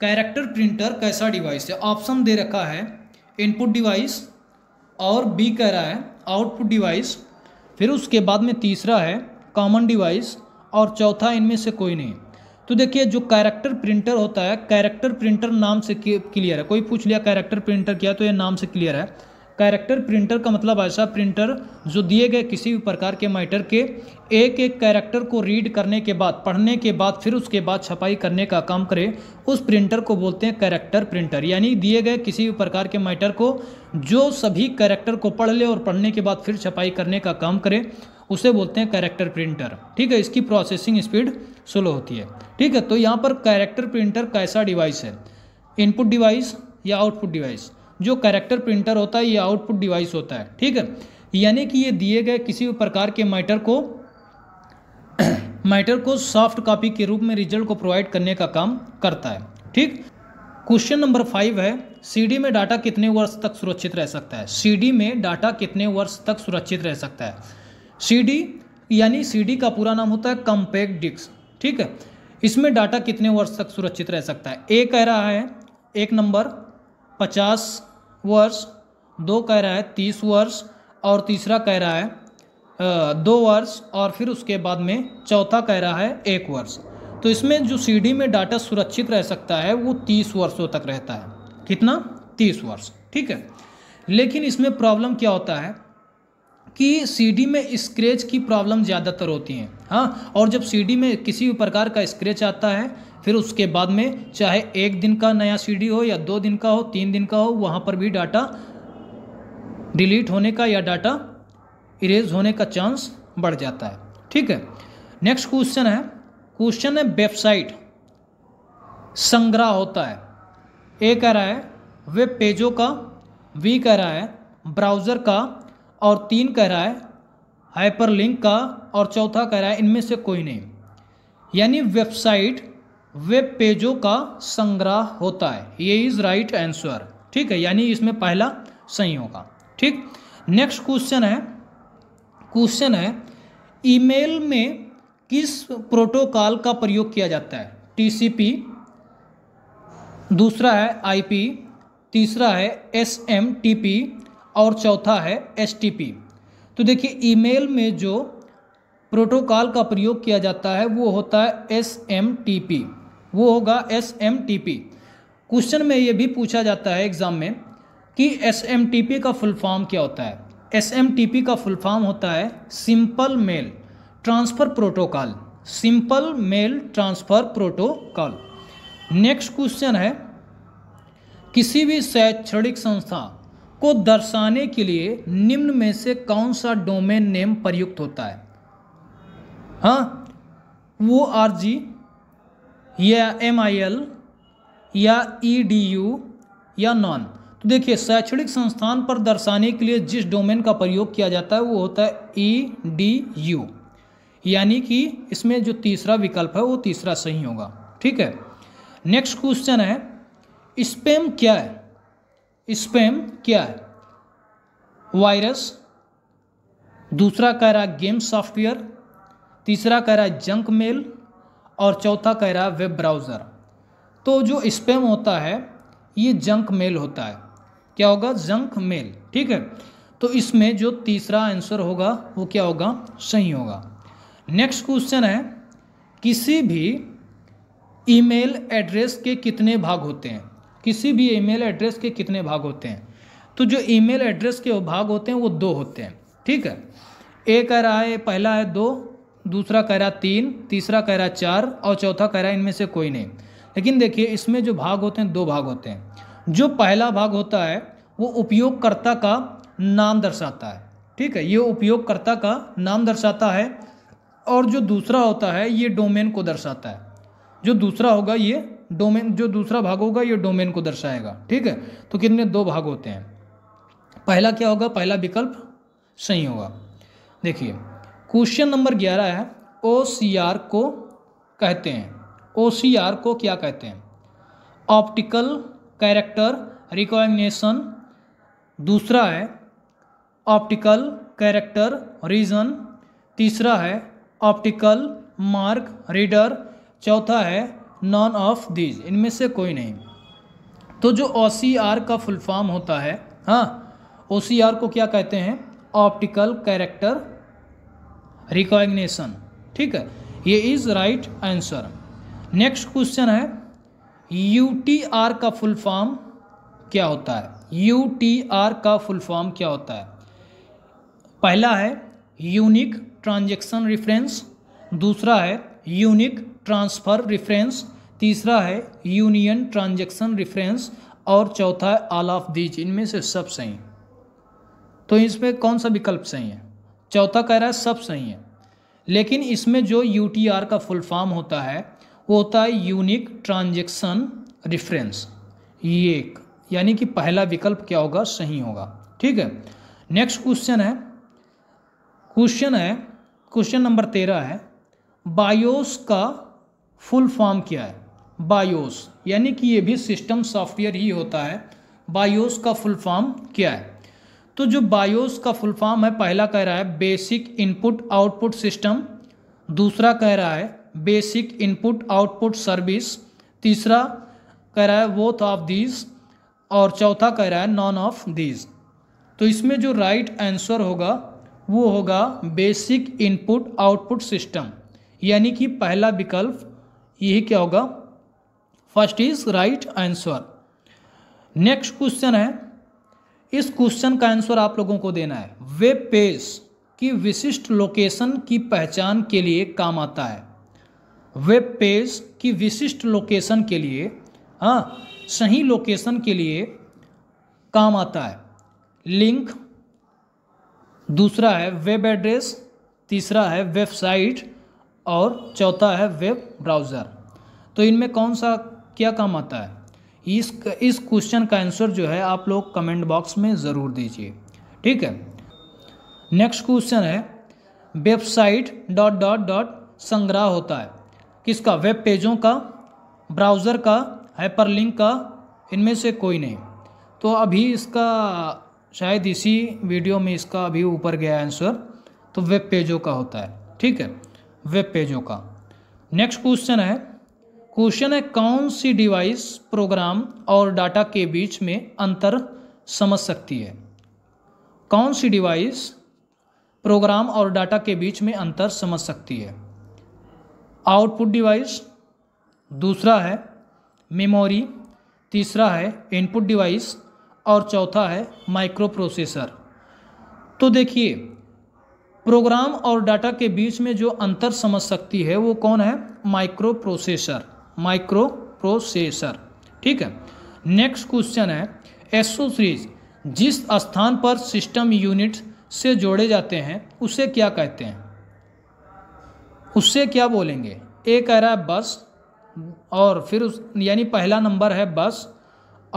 कैरेक्टर प्रिंटर कैसा डिवाइस है ऑप्शन दे रखा है इनपुट डिवाइस और बी कह रहा है आउटपुट डिवाइस फिर उसके बाद में तीसरा है कॉमन डिवाइस और चौथा इनमें से कोई नहीं तो देखिए जो कैरेक्टर प्रिंटर होता है कैरेक्टर प्रिंटर नाम से क्लियर है कोई पूछ लिया कैरेक्टर प्रिंटर क्या तो ये नाम से क्लियर है कैरेक्टर प्रिंटर का मतलब ऐसा प्रिंटर जो दिए गए किसी भी प्रकार के मैटर के एक एक कैरेक्टर को रीड करने के बाद पढ़ने के बाद फिर उसके बाद छपाई करने का काम करे उस प्रिंटर को बोलते हैं कैरेक्टर प्रिंटर यानी दिए गए किसी भी प्रकार के मैटर को जो सभी कैरेक्टर को पढ़ ले और पढ़ने के बाद फिर छपाई करने का काम करे उसे बोलते हैं कैरेक्टर प्रिंटर ठीक है इसकी प्रोसेसिंग स्पीड स्लो होती है ठीक है तो यहाँ पर कैरेक्टर प्रिंटर कैसा डिवाइस है इनपुट डिवाइस या आउटपुट डिवाइस जो कैरेक्टर प्रिंटर होता है ये आउटपुट डिवाइस होता है ठीक है यानी कि ये दिए गए किसी भी प्रकार के मैटर को मैटर को सॉफ्ट कॉपी के रूप में रिजल्ट को प्रोवाइड करने का काम करता है ठीक क्वेश्चन नंबर फाइव है सीडी में डाटा कितने वर्ष तक सुरक्षित रह सकता है सीडी में डाटा कितने वर्ष तक सुरक्षित रह सकता है सीडी यानी सीडी का पूरा नाम होता है कम्पैक्ट डिस्क ठीक है इसमें डाटा कितने वर्ष तक सुरक्षित रह सकता है ए कह रहा है एक नंबर पचास वर्ष दो कह रहा है तीस वर्ष और तीसरा कह रहा है दो वर्ष और फिर उसके बाद में चौथा कह रहा है एक वर्ष तो इसमें जो सीडी में डाटा सुरक्षित रह सकता है वो तीस वर्षों तक रहता है कितना तीस वर्ष ठीक है लेकिन इसमें प्रॉब्लम क्या होता है कि सीडी में स्क्रेच की प्रॉब्लम ज़्यादातर होती हैं हाँ और जब सीडी में किसी भी प्रकार का स्क्रेच आता है फिर उसके बाद में चाहे एक दिन का नया सी हो या दो दिन का हो तीन दिन का हो वहाँ पर भी डाटा डिलीट होने का या डाटा इरेज होने का चांस बढ़ जाता है ठीक है नेक्स्ट क्वेश्चन है क्वेश्चन है वेबसाइट संग्रह होता है ए कह रहा है वेब पेजों का वी कह रहा है ब्राउज़र का और तीन कह रहा है हाइपरलिंक का और चौथा कह रहा है इनमें से कोई नहीं यानी वेबसाइट वेब पेजों का संग्रह होता है ये इज राइट आंसर ठीक है यानी इसमें पहला सही होगा ठीक नेक्स्ट क्वेश्चन है क्वेश्चन है ईमेल में किस प्रोटोकॉल का प्रयोग किया जाता है टीसीपी दूसरा है आईपी तीसरा है एसएमटीपी और चौथा है एसटीपी तो देखिए ईमेल में जो प्रोटोकॉल का प्रयोग किया जाता है वो होता है एस एम टी पी वो होगा S M T P question में ये भी पूछा जाता है एग्ज़ाम में कि एस एम टी पी का फुल फॉर्म क्या होता है एस एम टी पी का फुल फॉर्म होता है simple mail transfer protocol simple mail transfer protocol next question है किसी भी शैक्षणिक संस्था को दर्शाने के लिए निम्न में से कौन सा डोमेन नेम प्रयुक्त होता है हाँ वो आर जी या एम आई एल या ई डी यू या नॉन तो देखिए शैक्षणिक संस्थान पर दर्शाने के लिए जिस डोमेन का प्रयोग किया जाता है वो होता है ई डी यू यानी कि इसमें जो तीसरा विकल्प है वो तीसरा सही होगा ठीक है नेक्स्ट क्वेश्चन है स्पेम क्या है स्पेम क्या है वायरस दूसरा कह रहा है गेम सॉफ्टवेयर तीसरा कह रहा है जंक मेल और चौथा कह रहा है वेब ब्राउज़र तो जो स्पैम होता है ये जंक मेल होता है क्या होगा जंक मेल ठीक है तो इसमें जो तीसरा आंसर होगा वो क्या होगा सही होगा नेक्स्ट क्वेश्चन है किसी भी ईमेल एड्रेस के कितने भाग होते हैं किसी भी ईमेल एड्रेस के कितने भाग होते हैं तो जो ईमेल एड्रेस के भाग होते हैं वो दो होते हैं ठीक है एक कह रहा है पहला है दो दूसरा कह रहा तीन तीसरा कह रहा चार और चौथा कह रहा इनमें से कोई नहीं लेकिन देखिए इसमें जो भाग होते हैं दो भाग होते हैं जो पहला भाग होता है वो उपयोगकर्ता का नाम दर्शाता है ठीक है ये उपयोगकर्ता का नाम दर्शाता है और जो दूसरा होता है ये डोमेन को दर्शाता है जो दूसरा होगा ये डोमेन जो दूसरा भाग होगा ये डोमेन को दर्शाएगा ठीक है तो कितने दो भाग होते हैं पहला क्या होगा पहला विकल्प सही होगा देखिए क्वेश्चन नंबर ग्यारह है ओ सी आर को कहते हैं ओ सी आर को क्या कहते हैं ऑप्टिकल कैरेक्टर रिकॉग्निशन दूसरा है ऑप्टिकल कैरेक्टर रीजन तीसरा है ऑप्टिकल मार्क रीडर चौथा है नॉन ऑफ दीज इनमें से कोई नहीं तो जो ओ सी आर का फुल फॉर्म होता है हाँ ओ सी आर को क्या कहते हैं ऑप्टिकल कैरेक्टर रिकॉग्निशन ठीक है ये is right answer next question है यू टी आर का फुल फॉर्म क्या होता है यू टी आर का फुल फॉर्म क्या होता है पहला है यूनिक ट्रांजेक्शन रेफरेंस दूसरा है यूनिक ट्रांसफ़र रेफरेंस तीसरा है यूनियन ट्रांजेक्शन रेफरेंस और चौथा है ऑल ऑफ दीज इनमें से सब सही तो इसमें कौन सा विकल्प सही है चौथा कह रहा है सब सही है लेकिन इसमें जो यू का फुल फॉर्म होता है वो होता है यूनिक ट्रांजेक्शन रिफरेंस ये एक यानी कि पहला विकल्प क्या होगा सही होगा ठीक है नेक्स्ट क्वेश्चन है क्वेश्चन है क्वेश्चन नंबर तेरह है बायोस का फुल फॉर्म क्या है बायोस यानी कि ये भी सिस्टम सॉफ्टवेयर ही होता है बायोस का फुल फॉर्म क्या है तो जो बायोस का फुल फॉर्म है पहला कह रहा है बेसिक इनपुट आउटपुट सिस्टम दूसरा कह रहा है बेसिक इनपुट आउटपुट सर्विस तीसरा कह रहा है वोथ ऑफ दीज और चौथा कह रहा है नॉन ऑफ दीज तो इसमें जो राइट right आंसर होगा वो होगा बेसिक इनपुट आउटपुट सिस्टम यानी कि पहला विकल्प यही क्या होगा first is right answer next question है इस क्वेश्चन का आंसर आप लोगों को देना है वेब पेज की विशिष्ट लोकेशन की पहचान के लिए काम आता है वेब पेज की विशिष्ट लोकेशन के लिए हाँ सही लोकेशन के लिए काम आता है लिंक दूसरा है वेब एड्रेस तीसरा है वेबसाइट और चौथा है वेब ब्राउज़र तो इनमें कौन सा क्या काम आता है इस इस क्वेश्चन का आंसर जो है आप लोग कमेंट बॉक्स में ज़रूर दीजिए ठीक है नेक्स्ट क्वेश्चन है वेबसाइट डॉट डॉट डॉट संग्रह होता है किसका वेब पेजों का ब्राउज़र का हाइपरलिंक का इनमें से कोई नहीं तो अभी इसका शायद इसी वीडियो में इसका अभी ऊपर गया आंसर तो वेब पेजों का होता है ठीक है वेब पेजों का नेक्स्ट क्वेश्चन है क्वेश्चन है कौन सी डिवाइस प्रोग्राम और डाटा के बीच में अंतर समझ सकती है कौन सी डिवाइस प्रोग्राम और डाटा के बीच में अंतर समझ सकती है आउटपुट डिवाइस दूसरा है मेमोरी तीसरा है इनपुट डिवाइस और चौथा है माइक्रो प्रोसेसर तो देखिए प्रोग्राम और डाटा के बीच में जो अंतर समझ सकती है वो कौन है माइक्रो प्रोसेसर माइक्रो प्रोसेसर ठीक है नेक्स्ट क्वेश्चन है एसोसरीज जिस स्थान पर सिस्टम यूनिट से जोड़े जाते हैं उसे क्या कहते हैं उससे क्या बोलेंगे ए कह रहा है बस और फिर उस यानी पहला नंबर है बस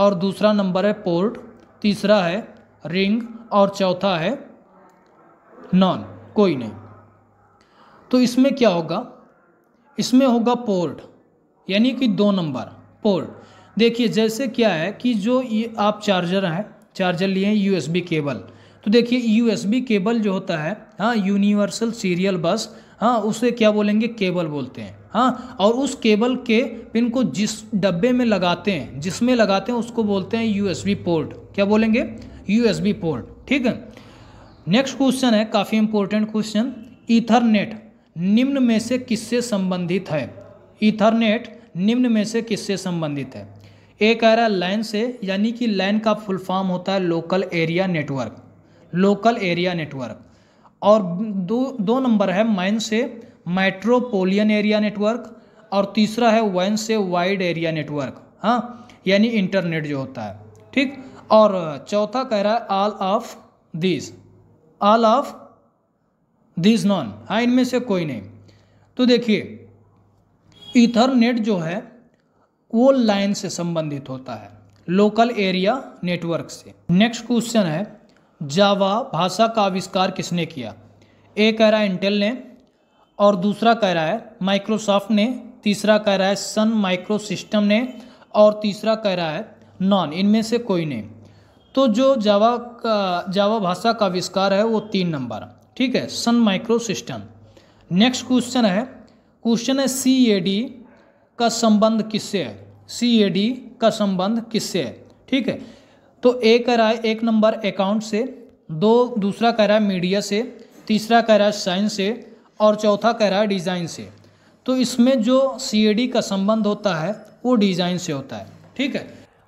और दूसरा नंबर है पोर्ट तीसरा है रिंग और चौथा है नॉन कोई नहीं तो इसमें क्या होगा इसमें होगा पोर्ट यानी कि दो नंबर पोर्ट देखिए जैसे क्या है कि जो ये आप चार्जर हैं चार्जर लिए हैं यू केबल तो देखिए यू केबल जो होता है हाँ यूनिवर्सल सीरियल बस हाँ उसे क्या बोलेंगे केबल बोलते हैं हाँ और उस केबल के पिन को जिस डब्बे में लगाते हैं जिसमें लगाते हैं उसको बोलते हैं यू पोर्ट क्या बोलेंगे यू पोर्ट ठीक है नेक्स्ट क्वेश्चन है काफ़ी इंपॉर्टेंट क्वेश्चन ईथरनेट निम्न में से किससे संबंधित है ईथरनेट निम्न में से किससे संबंधित है ए कह रहा है लाइन से यानी कि लाइन का फुल फॉर्म होता है local area network local area network और दो दो नंबर है मैन से मेट्रोपोलियन एरिया नेटवर्क और तीसरा है वैन से वाइड एरिया नेटवर्क हाँ यानी इंटरनेट जो होता है ठीक और चौथा कह रहा है all of this all of this none हाँ इनमें से कोई नहीं तो देखिए ईथरनेट जो है वो लाइन से संबंधित होता है लोकल एरिया नेटवर्क से नेक्स्ट क्वेश्चन है जावा भाषा का आविष्कार किसने किया एक कह रहा है इंटेल ने और दूसरा कह रहा है माइक्रोसॉफ्ट ने तीसरा कह रहा है सन माइक्रो सिस्टम ने और तीसरा कह रहा है नॉन इनमें से कोई नहीं तो जो जावा का जावा भाषा का आविष्कार है वो तीन नंबर ठीक है Sun micro system next question है क्वेश्चन है सी ए डी का संबंध किससे है सी ए डी का संबंध किससे है ठीक है तो ए कह रहा है एक नंबर अकाउंट से दो दूसरा कह रहा है मीडिया से तीसरा कह रहा है साइंस से और चौथा कह रहा है डिज़ाइन से तो इसमें जो सी का संबंध होता है वो डिज़ाइन से होता है ठीक है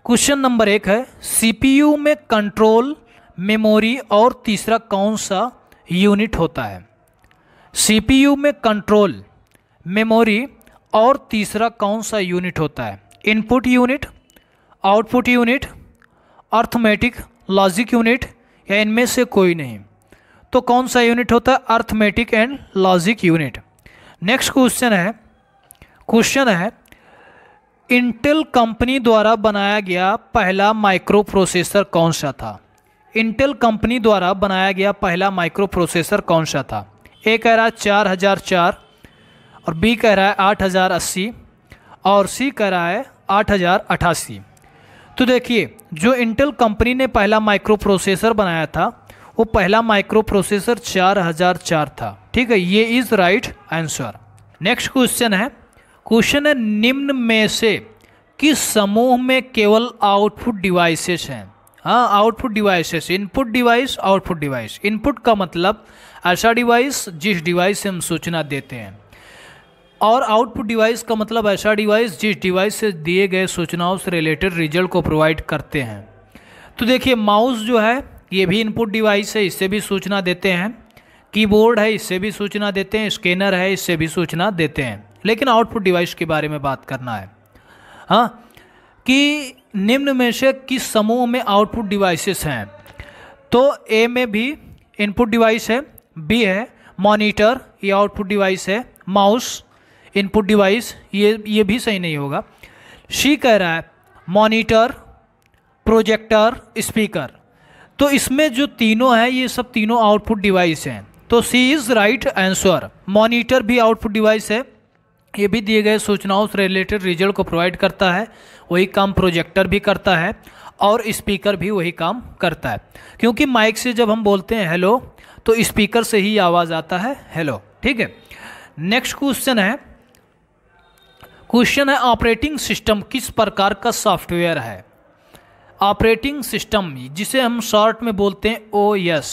क्वेश्चन नंबर एक है यू में कंट्रोल मेमोरी और तीसरा कौन सा यूनिट होता है यू में कंट्रोल मेमोरी और तीसरा कौन सा यूनिट होता है input unit output unit arithmetic logic unit या इनमें से कोई नहीं तो कौन सा यूनिट होता है arithmetic and logic unit next question है क्वेश्चन है इंटेल कंपनी द्वारा बनाया गया पहला माइक्रो प्रोसेसर कौन सा था इंटेल कंपनी द्वारा बनाया गया पहला माइक्रो प्रोसेसर कौन सा था एक कह रहा चार हजार चार और बी कह रहा है आठ हज़ार अस्सी और सी कह रहा है आठ हज़ार अठासी तो देखिए जो इंटेल कंपनी ने पहला माइक्रो प्रोसेसर बनाया था वो पहला माइक्रो प्रोसेसर चार हज़ार चार था ठीक है ये is right answer next question है क्वेश्चन है निम्न में से किस समूह में केवल आउटपुट डिवाइसेस हैं हाँ output devices input device output device input का मतलब ऐसा डिवाइस जिस डिवाइस से हम सूचना देते हैं और आउटपुट डिवाइस का मतलब ऐसा डिवाइस जिस डिवाइस से दिए गए सूचनाओं से रिलेटेड रिजल्ट को प्रोवाइड करते हैं तो देखिए माउस जो है ये भी इनपुट डिवाइस है इससे भी सूचना देते हैं कीबोर्ड है इससे भी सूचना देते हैं स्कैनर है इससे भी सूचना देते हैं लेकिन आउटपुट डिवाइस के बारे में बात करना है हाँ कि निम्न में से किस समूह में आउटपुट डिवाइसेस हैं तो ए में भी इनपुट डिवाइस है बी है मॉनिटर ये आउटपुट डिवाइस है माउस इनपुट डिवाइस ये ये भी सही नहीं होगा शी कह रहा है मॉनिटर प्रोजेक्टर स्पीकर तो इसमें जो तीनों हैं ये सब तीनों आउटपुट डिवाइस हैं तो C is right answer monitor भी आउटपुट डिवाइस है ये भी दिए गए सूचनाओं से रिलेटेड रिजल्ट को प्रोवाइड करता है वही काम प्रोजेक्टर भी करता है और स्पीकर भी वही काम करता है क्योंकि माइक से जब हम बोलते हैं हेलो तो स्पीकर से ही आवाज़ आता है हेलो ठीक है नेक्स्ट क्वेश्चन है क्वेश्चन है ऑपरेटिंग सिस्टम किस प्रकार का सॉफ्टवेयर है ऑपरेटिंग सिस्टम जिसे हम शॉर्ट में बोलते हैं ओ एस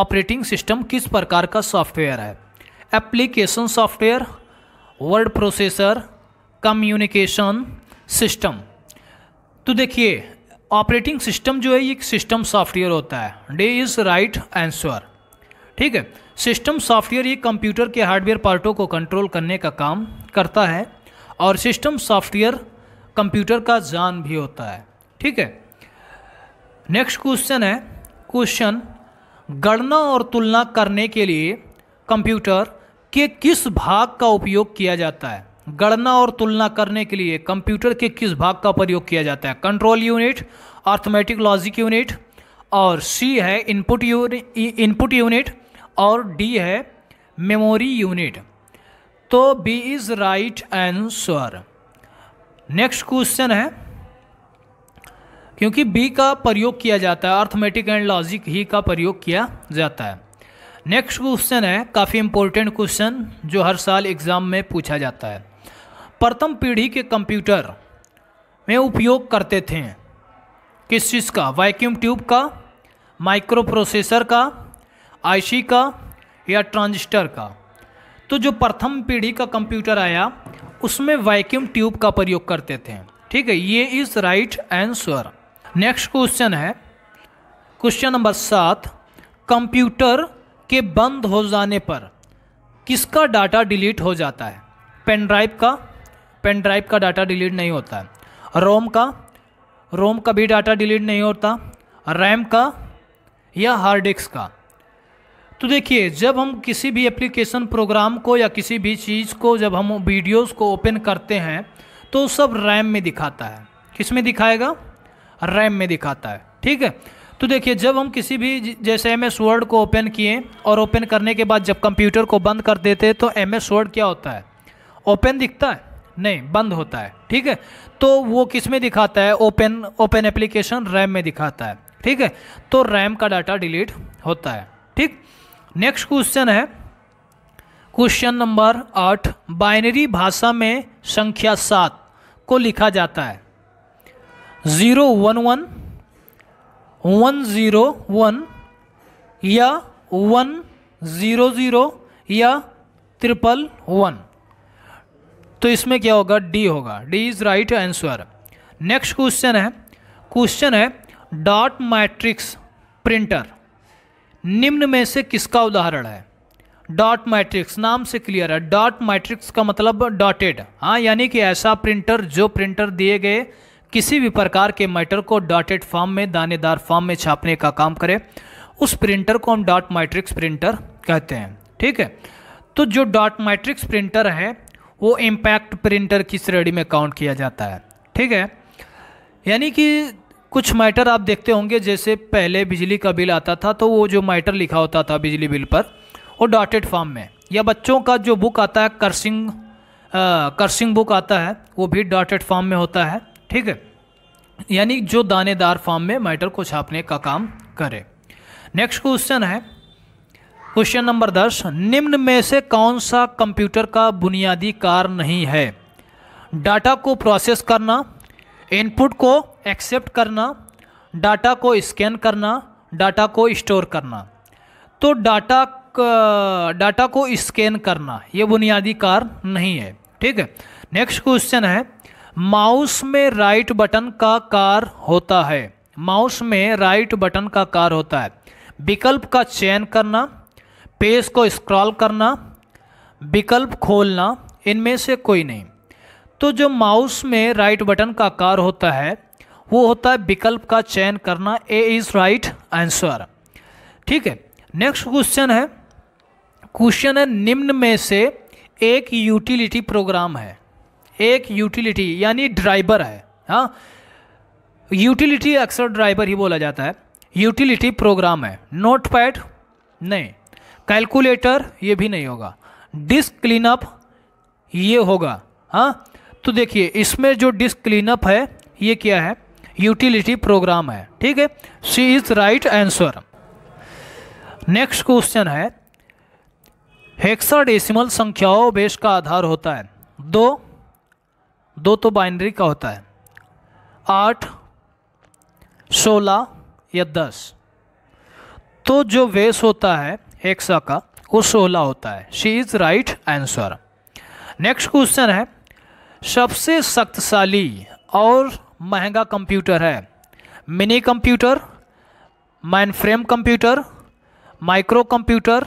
ऑपरेटिंग सिस्टम किस प्रकार का सॉफ्टवेयर है application software word processor communication system तो देखिए ऑपरेटिंग सिस्टम जो है ये एक सिस्टम सॉफ्टवेयर होता है डे इज़ राइट आंसर ठीक है सिस्टम सॉफ्टवेयर ये कंप्यूटर के हार्डवेयर पार्टों को कंट्रोल करने का काम करता है और सिस्टम सॉफ्टवेयर कंप्यूटर का जान भी होता है ठीक है नेक्स्ट क्वेश्चन है क्वेश्चन गणना और तुलना करने के लिए कंप्यूटर के किस भाग का उपयोग किया जाता है गणना और तुलना करने के लिए कंप्यूटर के किस भाग का प्रयोग किया जाता है control unit arithmetic logic unit और सी है इनपुट यूनिट इनपुट यूनिट और डी है मेमोरी यूनिट तो B is right answer next question है क्योंकि बी का प्रयोग किया जाता है अर्थमेटिक एंड लॉजिक ही का प्रयोग किया जाता है नेक्स्ट क्वेश्चन है काफ़ी इंपॉर्टेंट क्वेश्चन जो हर साल एग्ज़ाम में पूछा जाता है प्रथम पीढ़ी के कंप्यूटर में उपयोग करते थे किस चीज़ का वैक्यूम ट्यूब का माइक्रो प्रोसेसर का आईसी का या ट्रांजिस्टर का तो जो प्रथम पीढ़ी का कंप्यूटर आया उसमें वैक्यूम ट्यूब का प्रयोग करते थे ठीक है ये is right answer next question है क्वेश्चन नंबर सात कंप्यूटर के बंद हो जाने पर किसका डाटा डिलीट हो जाता है पेन ड्राइव का पेन ड्राइव का डाटा डिलीट नहीं होता है रोम का रोम का भी डाटा डिलीट नहीं होता रैम का या हार्ड डिस्क का तो देखिए जब हम किसी भी एप्लीकेशन प्रोग्राम को या किसी भी चीज़ को जब हम वीडियोस को ओपन करते हैं तो सब रैम में दिखाता है किस में दिखाएगा रैम में दिखाता है ठीक है तो देखिए जब हम किसी भी जैसे एम एस वर्ड को ओपन किए और ओपन करने के बाद जब कंप्यूटर को बंद कर देते हैं तो एम एस वर्ड क्या होता है ओपन दिखता है नहीं बंद होता है ठीक है तो वो किस में दिखाता है ओपन ओपन एप्लीकेशन रैम में दिखाता है ठीक है तो रैम का डाटा डिलीट होता है ठीक नेक्स्ट क्वेश्चन है क्वेश्चन नंबर आठ बाइनरी भाषा में संख्या सात को लिखा जाता है zero one one one zero one या वन ज़ीरो ज़ीरो या ट्रिपल वन तो इसमें क्या होगा डी होगा D is right answer next question है क्वेश्चन है डॉट मैट्रिक्स प्रिंटर निम्न में से किसका उदाहरण है डॉट मैट्रिक्स नाम से क्लियर है डॉट मैट्रिक्स का मतलब डॉटेड हाँ यानी कि ऐसा प्रिंटर जो प्रिंटर दिए गए किसी भी प्रकार के मैटर को डॉटेड फॉर्म में दानेदार फॉर्म में छापने का काम करे उस प्रिंटर को हम डॉट मैट्रिक्स प्रिंटर कहते हैं ठीक है तो जो डॉट मैट्रिक्स प्रिंटर है वो इम्पैक्ट प्रिंटर की श्रेणी में काउंट किया जाता है ठीक है यानी कि कुछ मैटर आप देखते होंगे जैसे पहले बिजली का बिल आता था तो वो जो मैटर लिखा होता था बिजली बिल पर वो डॉटेड फॉर्म में या बच्चों का जो बुक आता है कर्सिंग कर्सिंग बुक आता है वो भी डॉटेड फॉर्म में होता है ठीक है यानी जो दानेदार फॉर्म में मैटर को छापने का काम करे नेक्स्ट क्वेश्चन है क्वेश्चन नंबर दस निम्न में से कौन सा कंप्यूटर का बुनियादी कार नहीं है डाटा को प्रोसेस करना इनपुट को एक्सेप्ट करना डाटा को स्कैन करना डाटा को स्टोर करना तो डाटा डाटा को स्कैन करना ये बुनियादी कार नहीं है ठीक है नेक्स्ट क्वेश्चन है माउस में राइट बटन का कार होता है माउस में राइट बटन का कार होता है विकल्प का चयन करना पेज को स्क्रॉल करना विकल्प खोलना इनमें से कोई नहीं तो जो माउस में राइट बटन का कार होता है वो होता है विकल्प का चयन करना ए इज़ राइट आंसर ठीक है नेक्स्ट क्वेश्चन है क्वेश्चन है निम्न में से एक यूटिलिटी प्रोग्राम है एक यूटिलिटी यानी ड्राइवर है हाँ यूटिलिटी अक्सर ड्राइवर ही बोला जाता है यूटिलिटी प्रोग्राम है नोट पैड नहीं कैलकुलेटर ये भी नहीं होगा डिस्क क्लीनअप ये होगा हाँ तो देखिए इसमें जो डिस्क क्लीनअप है ये क्या है यूटिलिटी प्रोग्राम है ठीक है C is right answer next question है हेक्साडेसिमल संख्याओं बेस का आधार होता है दो दो तो बाइनरी का होता है आठ सोलह या दस तो जो बेस होता है हेक्सा का वो सोलह होता है C is right answer next question है सबसे शक्तिशाली और महंगा कंप्यूटर है mini computer mainframe computer micro computer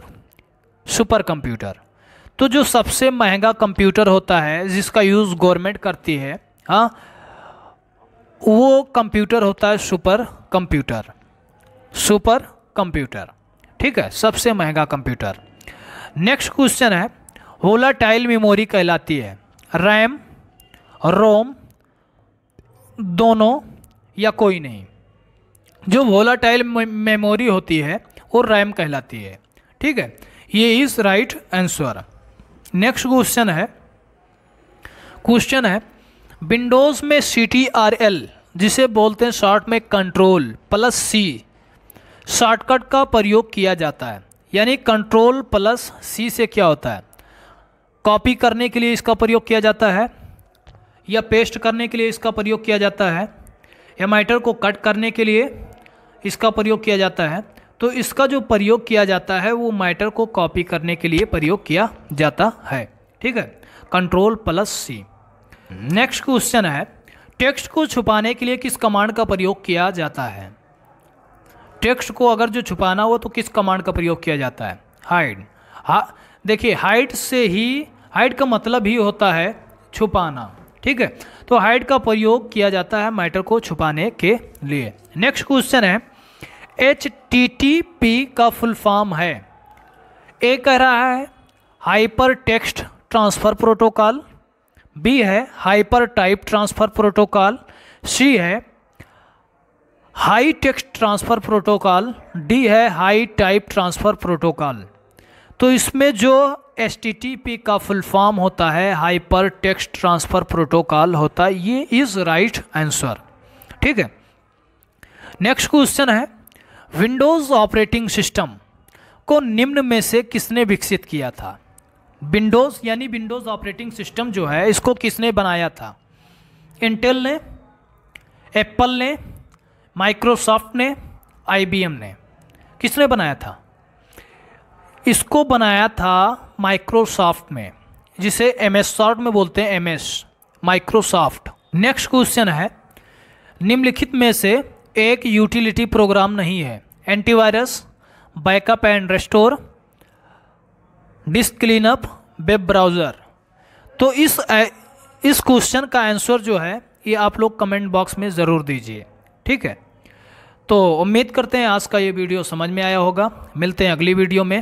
super computer तो जो सबसे महंगा कंप्यूटर होता है जिसका यूज़ गवर्नमेंट करती है हाँ वो कंप्यूटर होता है सुपर कंप्यूटर सुपर कंप्यूटर ठीक है सबसे महंगा कंप्यूटर नेक्स्ट क्वेश्चन है टाइल मेमोरी कहलाती है रैम रोम दोनों या कोई नहीं जो वोलाटाइल मेमोरी होती है वो रैम कहलाती है ठीक है ये is right answer next question है क्वेश्चन है विंडोज़ में सी टी आर एल जिसे बोलते हैं शॉर्ट में कंट्रोल प्लस सी शॉर्टकट का प्रयोग किया जाता है यानी कंट्रोल प्लस सी से क्या होता है कॉपी करने के लिए इसका प्रयोग किया जाता है या पेस्ट करने के लिए इसका प्रयोग किया जाता है या माइटर को कट करने के लिए इसका प्रयोग किया जाता है तो इसका जो प्रयोग किया जाता है वो माइटर को कॉपी करने के लिए प्रयोग किया जाता है ठीक है control plus C next question है टेक्स्ट को छुपाने के लिए किस कमांड का प्रयोग किया जाता है टेक्स्ट को अगर जो छुपाना हो तो किस कमांड का प्रयोग किया जाता है हाइड हा देखिए हाइट से ही हाइट का मतलब ही होता है छुपाना ठीक है तो हाइट का प्रयोग किया जाता है मैटर को छुपाने के लिए नेक्स्ट क्वेश्चन है एच टी टी पी का फुल फॉर्म है ए कह रहा है hyper text transfer protocol B है hyper type transfer protocol C है high text transfer protocol D है हाई टाइप ट्रांसफ़र प्रोटोकॉल तो इसमें जो एस का फुल फॉर्म होता है हाइपर टेक्स्ट ट्रांसफ़र प्रोटोकॉल होता है ये इज़ राइट आंसर ठीक है नेक्स्ट क्वेश्चन है विंडोज़ ऑपरेटिंग सिस्टम को निम्न में से किसने विकसित किया था विंडोज़ यानी विंडोज़ ऑपरेटिंग सिस्टम जो है इसको किसने बनाया था इंटेल ने एप्पल ने माइक्रोसॉफ्ट ने आई ने किसने बनाया था इसको बनाया था माइक्रोसॉफ्ट में जिसे एम एस शॉर्ट में बोलते हैं M S Microsoft next question है निम्नलिखित में से एक यूटिलिटी प्रोग्राम नहीं है antivirus backup and restore disk cleanup web browser तो इस इस क्वेश्चन का आंसर जो है ये आप लोग कमेंट बॉक्स में ज़रूर दीजिए ठीक है तो उम्मीद करते हैं आज का ये वीडियो समझ में आया होगा मिलते हैं अगली वीडियो में